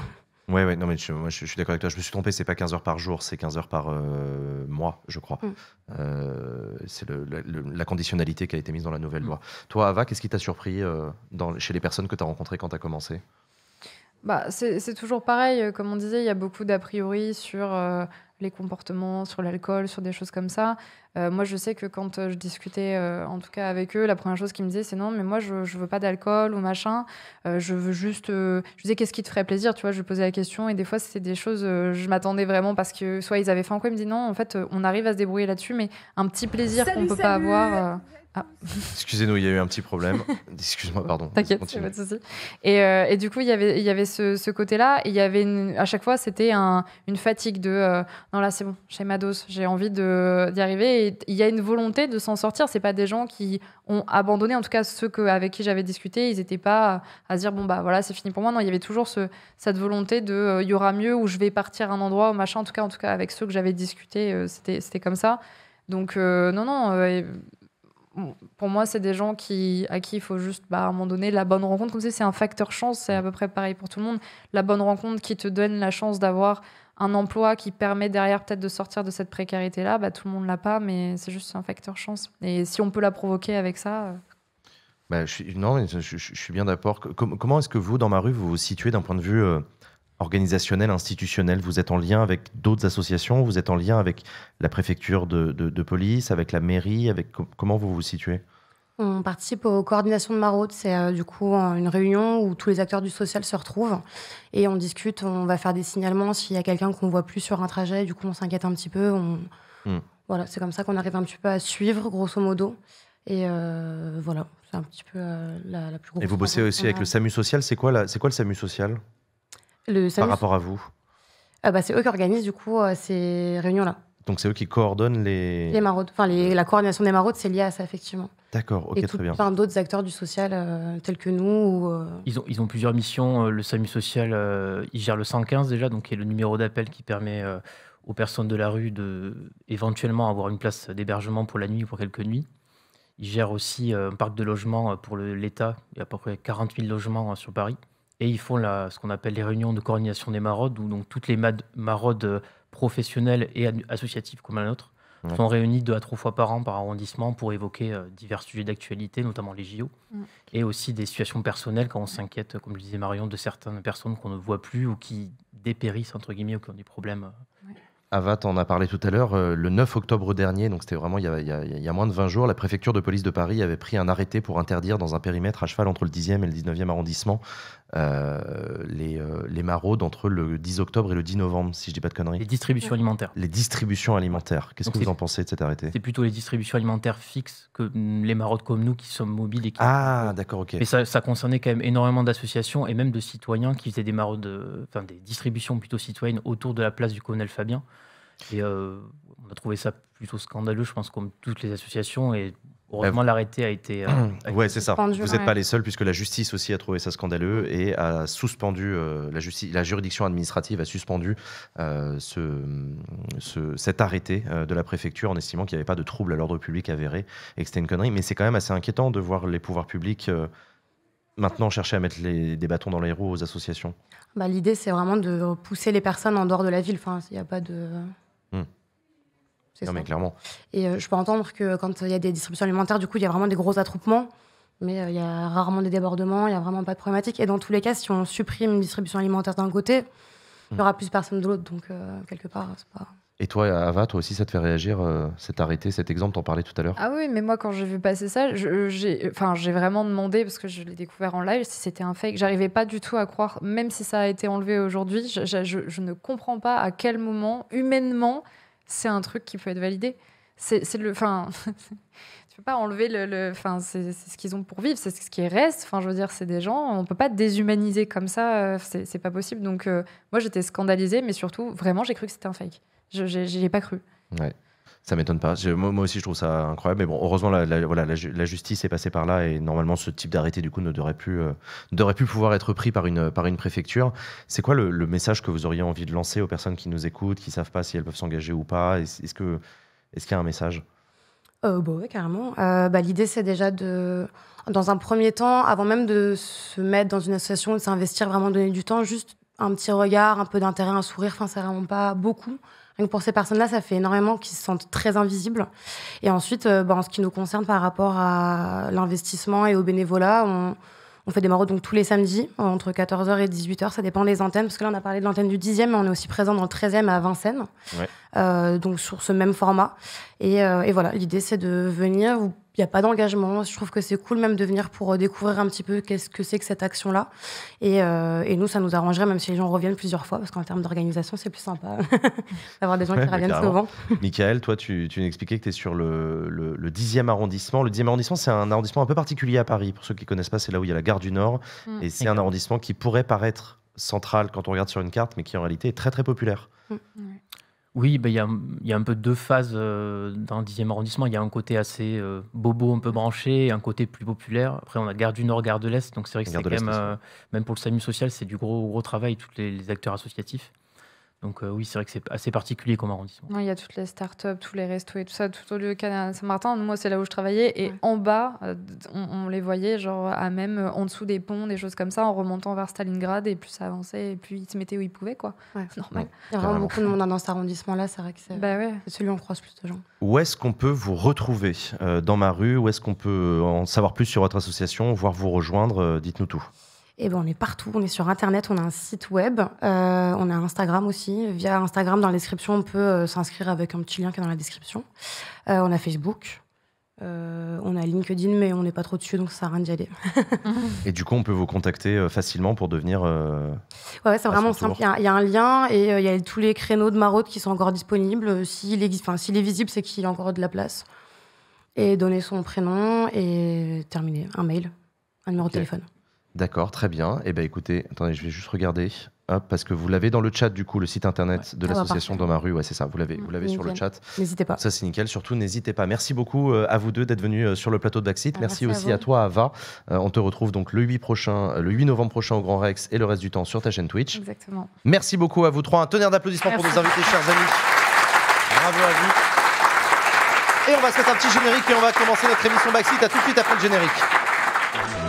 Ouais, ouais, non, mais je, moi, je, suis d'accord avec toi. Je me suis trompé, c'est pas 15 heures par jour, c'est 15 heures par euh, mois, je crois. Mm. Euh, c'est la conditionnalité qui a été mise dans la nouvelle mm. loi. Toi, Ava, qu'est-ce qui t'a surpris euh, dans, chez les personnes que tu as rencontrées quand tu as commencé bah, C'est toujours pareil. Comme on disait, il y a beaucoup d'a priori sur les comportements, sur l'alcool, sur des choses comme ça. Euh, moi, je sais que quand euh, je discutais, euh, en tout cas avec eux, la première chose qu'ils me disaient, c'est non, mais moi, je, je veux pas d'alcool ou machin. je veux juste. je disais, qu'est-ce qui te ferait plaisir Tu vois, je posais la question. Et des fois, c'était des choses, je m'attendais vraiment parce que soit ils avaient faim, quoi. Ils me disaient, non, en fait, on arrive à se débrouiller là-dessus, mais un petit plaisir qu'on peut pas avoir. Ah. Excusez-nous, il y a eu un petit problème. Excuse-moi, pardon. T'inquiète, euh, Et, du coup, il y avait, ce, côté-là. Et il y avait une, à chaque fois, c'était une fatigue de euh, non, là, c'est bon, j'ai ma dose, j'ai envie d'y arriver. il y a une volonté de s'en sortir. C'est pas des gens qui ont abandonné, en tout cas ceux avec qui j'avais discuté, ils n'étaient pas à, se dire bon, bah voilà, c'est fini pour moi. Non, il y avait toujours cette volonté de euh, il y aura mieux ou je vais partir à un endroit ou machin. En tout cas, en tout cas avec ceux que j'avais discuté, c'était comme ça. Donc, non, non pour moi, c'est des gens qui, à qui il faut juste, bah, à un moment donné, la bonne rencontre. Comme si c'est un facteur chance, c'est à peu près pareil pour tout le monde. La bonne rencontre qui te donne la chance d'avoir un emploi qui permet derrière peut-être de sortir de cette précarité-là, bah, tout le monde l'a pas, mais c'est juste un facteur chance. Et si on peut la provoquer avec ça. Euh. Bah, je non, je, suis bien d'accord. Comment est-ce que vous, dans ma rue, vous vous situez d'un point de vue euh, organisationnel, institutionnel Vous êtes en lien avec d'autres associations Vous êtes en lien avec la préfecture de, police, avec la mairie avec, Comment vous vous situez on participe aux coordinations de maraude. C'est euh, du coup une réunion où tous les acteurs du social se retrouvent et on discute. On va faire des signalements s'il y a quelqu'un qu'on voit plus sur un trajet. Du coup, on s'inquiète un petit peu. On... Hmm. Voilà, c'est comme ça qu'on arrive un petit peu à suivre, grosso modo. Et euh, voilà, c'est un petit peu euh, la, plus grosse. Et vous bossez aussi avec le SAMU social. C'est quoi, la... quoi le SAMU social par rapport à vous ah bah, C'est eux qui organisent du coup euh, ces réunions-là. Donc c'est eux qui coordonnent les... Les maraudes. Enfin, la coordination des maraudes, c'est lié à ça, effectivement. D'accord, ok, Et tout, très bien. plein d'autres acteurs du social, euh, tels que nous. Euh, ils, ont, ils ont plusieurs missions. Le SAMU social, il gère le 115 déjà, donc qui est le numéro d'appel qui permet aux personnes de la rue de éventuellement avoir une place d'hébergement pour la nuit ou pour quelques nuits. Il gère aussi un parc de logements pour l'État. Il y a à peu près 40 000 logements sur Paris et ils font ce qu'on appelle les réunions de coordination des maraudes, où donc toutes les maraudes euh, professionnelles et associatives comme la nôtre sont réunies deux à trois fois par an par arrondissement pour évoquer euh, divers sujets d'actualité, notamment les JO, et aussi des situations personnelles quand on s'inquiète, comme le disait Marion, de certaines personnes qu'on ne voit plus ou qui dépérissent, entre guillemets, ou qui ont des problèmes. Euh, Avat en a parlé tout à l'heure. Euh, le 9 octobre dernier, donc c'était vraiment il y, a, moins de 20 jours, la préfecture de police de Paris avait pris un arrêté pour interdire dans un périmètre à cheval entre le 10e et le 19e arrondissement euh, les, euh, les, maraudes entre le 10 octobre et le 10 novembre, si je dis pas de conneries. Les distributions alimentaires. Les distributions alimentaires. Qu'est-ce que vous en pensez de cet arrêté C'est plutôt les distributions alimentaires fixes que mm, les maraudes comme nous qui sommes mobiles et qui. Ah, d'accord, ok. Mais ça, ça, concernait quand même énormément d'associations et même de citoyens qui faisaient des maraudes, enfin des distributions plutôt citoyennes autour de la place du colonel Fabien. Et euh, on a trouvé ça plutôt scandaleux, je pense, comme toutes les associations. Et Heureusement, bah, l'arrêté a été. Euh, c'est ça. Suspendu, vous n'êtes pas les seuls, puisque la justice aussi a trouvé ça scandaleux et a suspendu, euh, la, justice, la juridiction administrative a suspendu cet arrêté de la préfecture en estimant qu'il n'y avait pas de trouble à l'ordre public avéré et que c'était une connerie. Mais c'est quand même assez inquiétant de voir les pouvoirs publics maintenant chercher à mettre des bâtons dans les roues aux associations. Bah, l'idée, c'est vraiment de pousser les personnes en dehors de la ville. Enfin, il n'y a pas de. Hmm. C'est non, ça. mais clairement. Et euh, je peux entendre que quand il y a des distributions alimentaires, du coup, il y a vraiment des gros attroupements, mais euh, il y a rarement des débordements, il n'y a vraiment pas de problématique. Et dans tous les cas, si on supprime une distribution alimentaire d'un côté, il n'y y hmm. aura plus personne de l'autre. Donc, euh, quelque part, c'est pas. Et toi, Ava, toi aussi, ça te fait réagir, euh, cet arrêté, cet exemple, t'en parlais tout à l'heure Ah oui, mais moi, quand j'ai vu passer ça, j'ai vraiment demandé, parce que je l'ai découvert en live, si c'était un fake. J'arrivais pas du tout à croire, même si ça a été enlevé aujourd'hui, je, ne comprends pas à quel moment, humainement, c'est un truc qui peut être validé. C'est le. Enfin. tu peux pas enlever le. enfin, c'est ce qu'ils ont pour vivre, c'est ce qui reste. Enfin, je veux dire, c'est des gens. On peut pas déshumaniser comme ça, euh, c'est pas possible. Donc, euh, moi, j'étais scandalisée, mais surtout, vraiment, j'ai cru que c'était un fake. Je n'y pas cru. Ouais. Ça m'étonne pas. Moi, aussi, je trouve ça incroyable. Mais bon, heureusement, la, voilà, la, justice est passée par là et normalement, ce type d'arrêté, du coup, ne devrait plus, euh, devrait pouvoir être pris par une, par une préfecture. C'est quoi le, message que vous auriez envie de lancer aux personnes qui nous écoutent, qui savent pas si elles peuvent s'engager ou pas Est-ce que est-ce qu'il y a un message euh, bon, bah oui, carrément. Euh, bah, L'idée, c'est déjà de, dans un premier temps, avant même de se mettre dans une association, de s'investir, vraiment donner du temps, juste un petit regard, un peu d'intérêt, un sourire. Enfin, c'est vraiment pas beaucoup. Donc pour ces personnes-là, ça fait énormément qu'ils se sentent très invisibles. Et ensuite, euh, bah, en ce qui nous concerne par rapport à l'investissement et au bénévolat, on, fait des maraudes donc tous les samedis, entre 14h et 18h, ça dépend des antennes, parce que là on a parlé de l'antenne du 10e, mais on est aussi présent dans le 13e à Vincennes. Euh, donc sur ce même format. Et, euh, voilà, l'idée c'est de venir. Il n'y a pas d'engagement. Je trouve que c'est cool même de venir pour euh, découvrir un petit peu qu'est-ce que c'est que cette action-là. Et, nous, ça nous arrangerait même si les gens reviennent plusieurs fois, parce qu'en termes d'organisation, c'est plus sympa d'avoir des gens qui reviennent souvent. Michael, toi, tu, nous expliquais que tu es sur le, le, 10e arrondissement. Le 10e arrondissement, c'est un arrondissement un peu particulier à Paris. Pour ceux qui ne connaissent pas, c'est là où il y a la gare du Nord. Mm. Et c'est un arrondissement qui pourrait paraître central quand on regarde sur une carte, mais qui en réalité est très très populaire. Mm. Oui, ben, il y a, un peu deux phases euh, dans le 10e arrondissement. Il y a un côté assez euh, bobo, un peu branché, et un côté plus populaire. Après, on a Gare du Nord, Gare de l'Est. Donc, c'est vrai que c'est quand même, euh, même pour le SAMU social, c'est du gros, gros travail, tous les acteurs associatifs. Donc euh, oui, c'est vrai que c'est assez particulier comme arrondissement. il y a toutes les startups, tous les restos et tout ça, tout au lieu de Saint-Martin. Moi, c'est là où je travaillais. Et en bas, euh, on, les voyait, genre à même euh, en dessous des ponts, des choses comme ça, en remontant vers Stalingrad. Et plus ça avançait, et plus ils se mettaient où ils pouvaient, quoi. C'est normal. il y a vraiment beaucoup de monde dans cet arrondissement-là. C'est vrai que bah c'est celui où on croise plus de gens. Où est-ce qu'on peut vous retrouver dans ma rue Où est-ce qu'on peut en savoir plus sur votre association, voire vous rejoindre Dites-nous tout. Et eh ben, on est partout, on est sur Internet, on a un site web, euh, on a Instagram aussi. Via Instagram, dans la description, on peut euh, s'inscrire avec un petit lien qui est dans la description. Euh, on a Facebook. on a LinkedIn, mais on n'est pas trop dessus, donc ça sert à rien d'y aller. et du coup, on peut vous contacter facilement pour devenir. ouais, c'est vraiment simple. Il y, a un lien et il y a tous les créneaux de maraude qui sont encore disponibles. S'il est, est visible, c'est qu'il y a encore de la place. Et donner son prénom et terminer. Un mail, un numéro de téléphone. D'accord, très bien. Eh bien, écoutez, attendez, je vais juste regarder. parce que vous l'avez dans le chat, du coup, le site internet de ah bah, l'association Dans ma rue. Ouais, c'est ça, vous l'avez, vous sur le chat. N'hésitez pas. Ça, c'est nickel. Surtout, n'hésitez pas. Merci beaucoup euh, à vous deux d'être venus euh, sur le plateau de Baxit. Ah, merci, aussi à, toi, Ava. Euh, on te retrouve donc le 8, prochain, le 8 novembre prochain au Grand Rex et le reste du temps sur ta chaîne Twitch. Exactement. Merci beaucoup à vous trois. Un tonnerre d'applaudissements pour nos invités, chers amis. Bravo à vous. Et on va se mettre un petit générique et on va commencer notre émission Baxit. À tout de suite après le générique.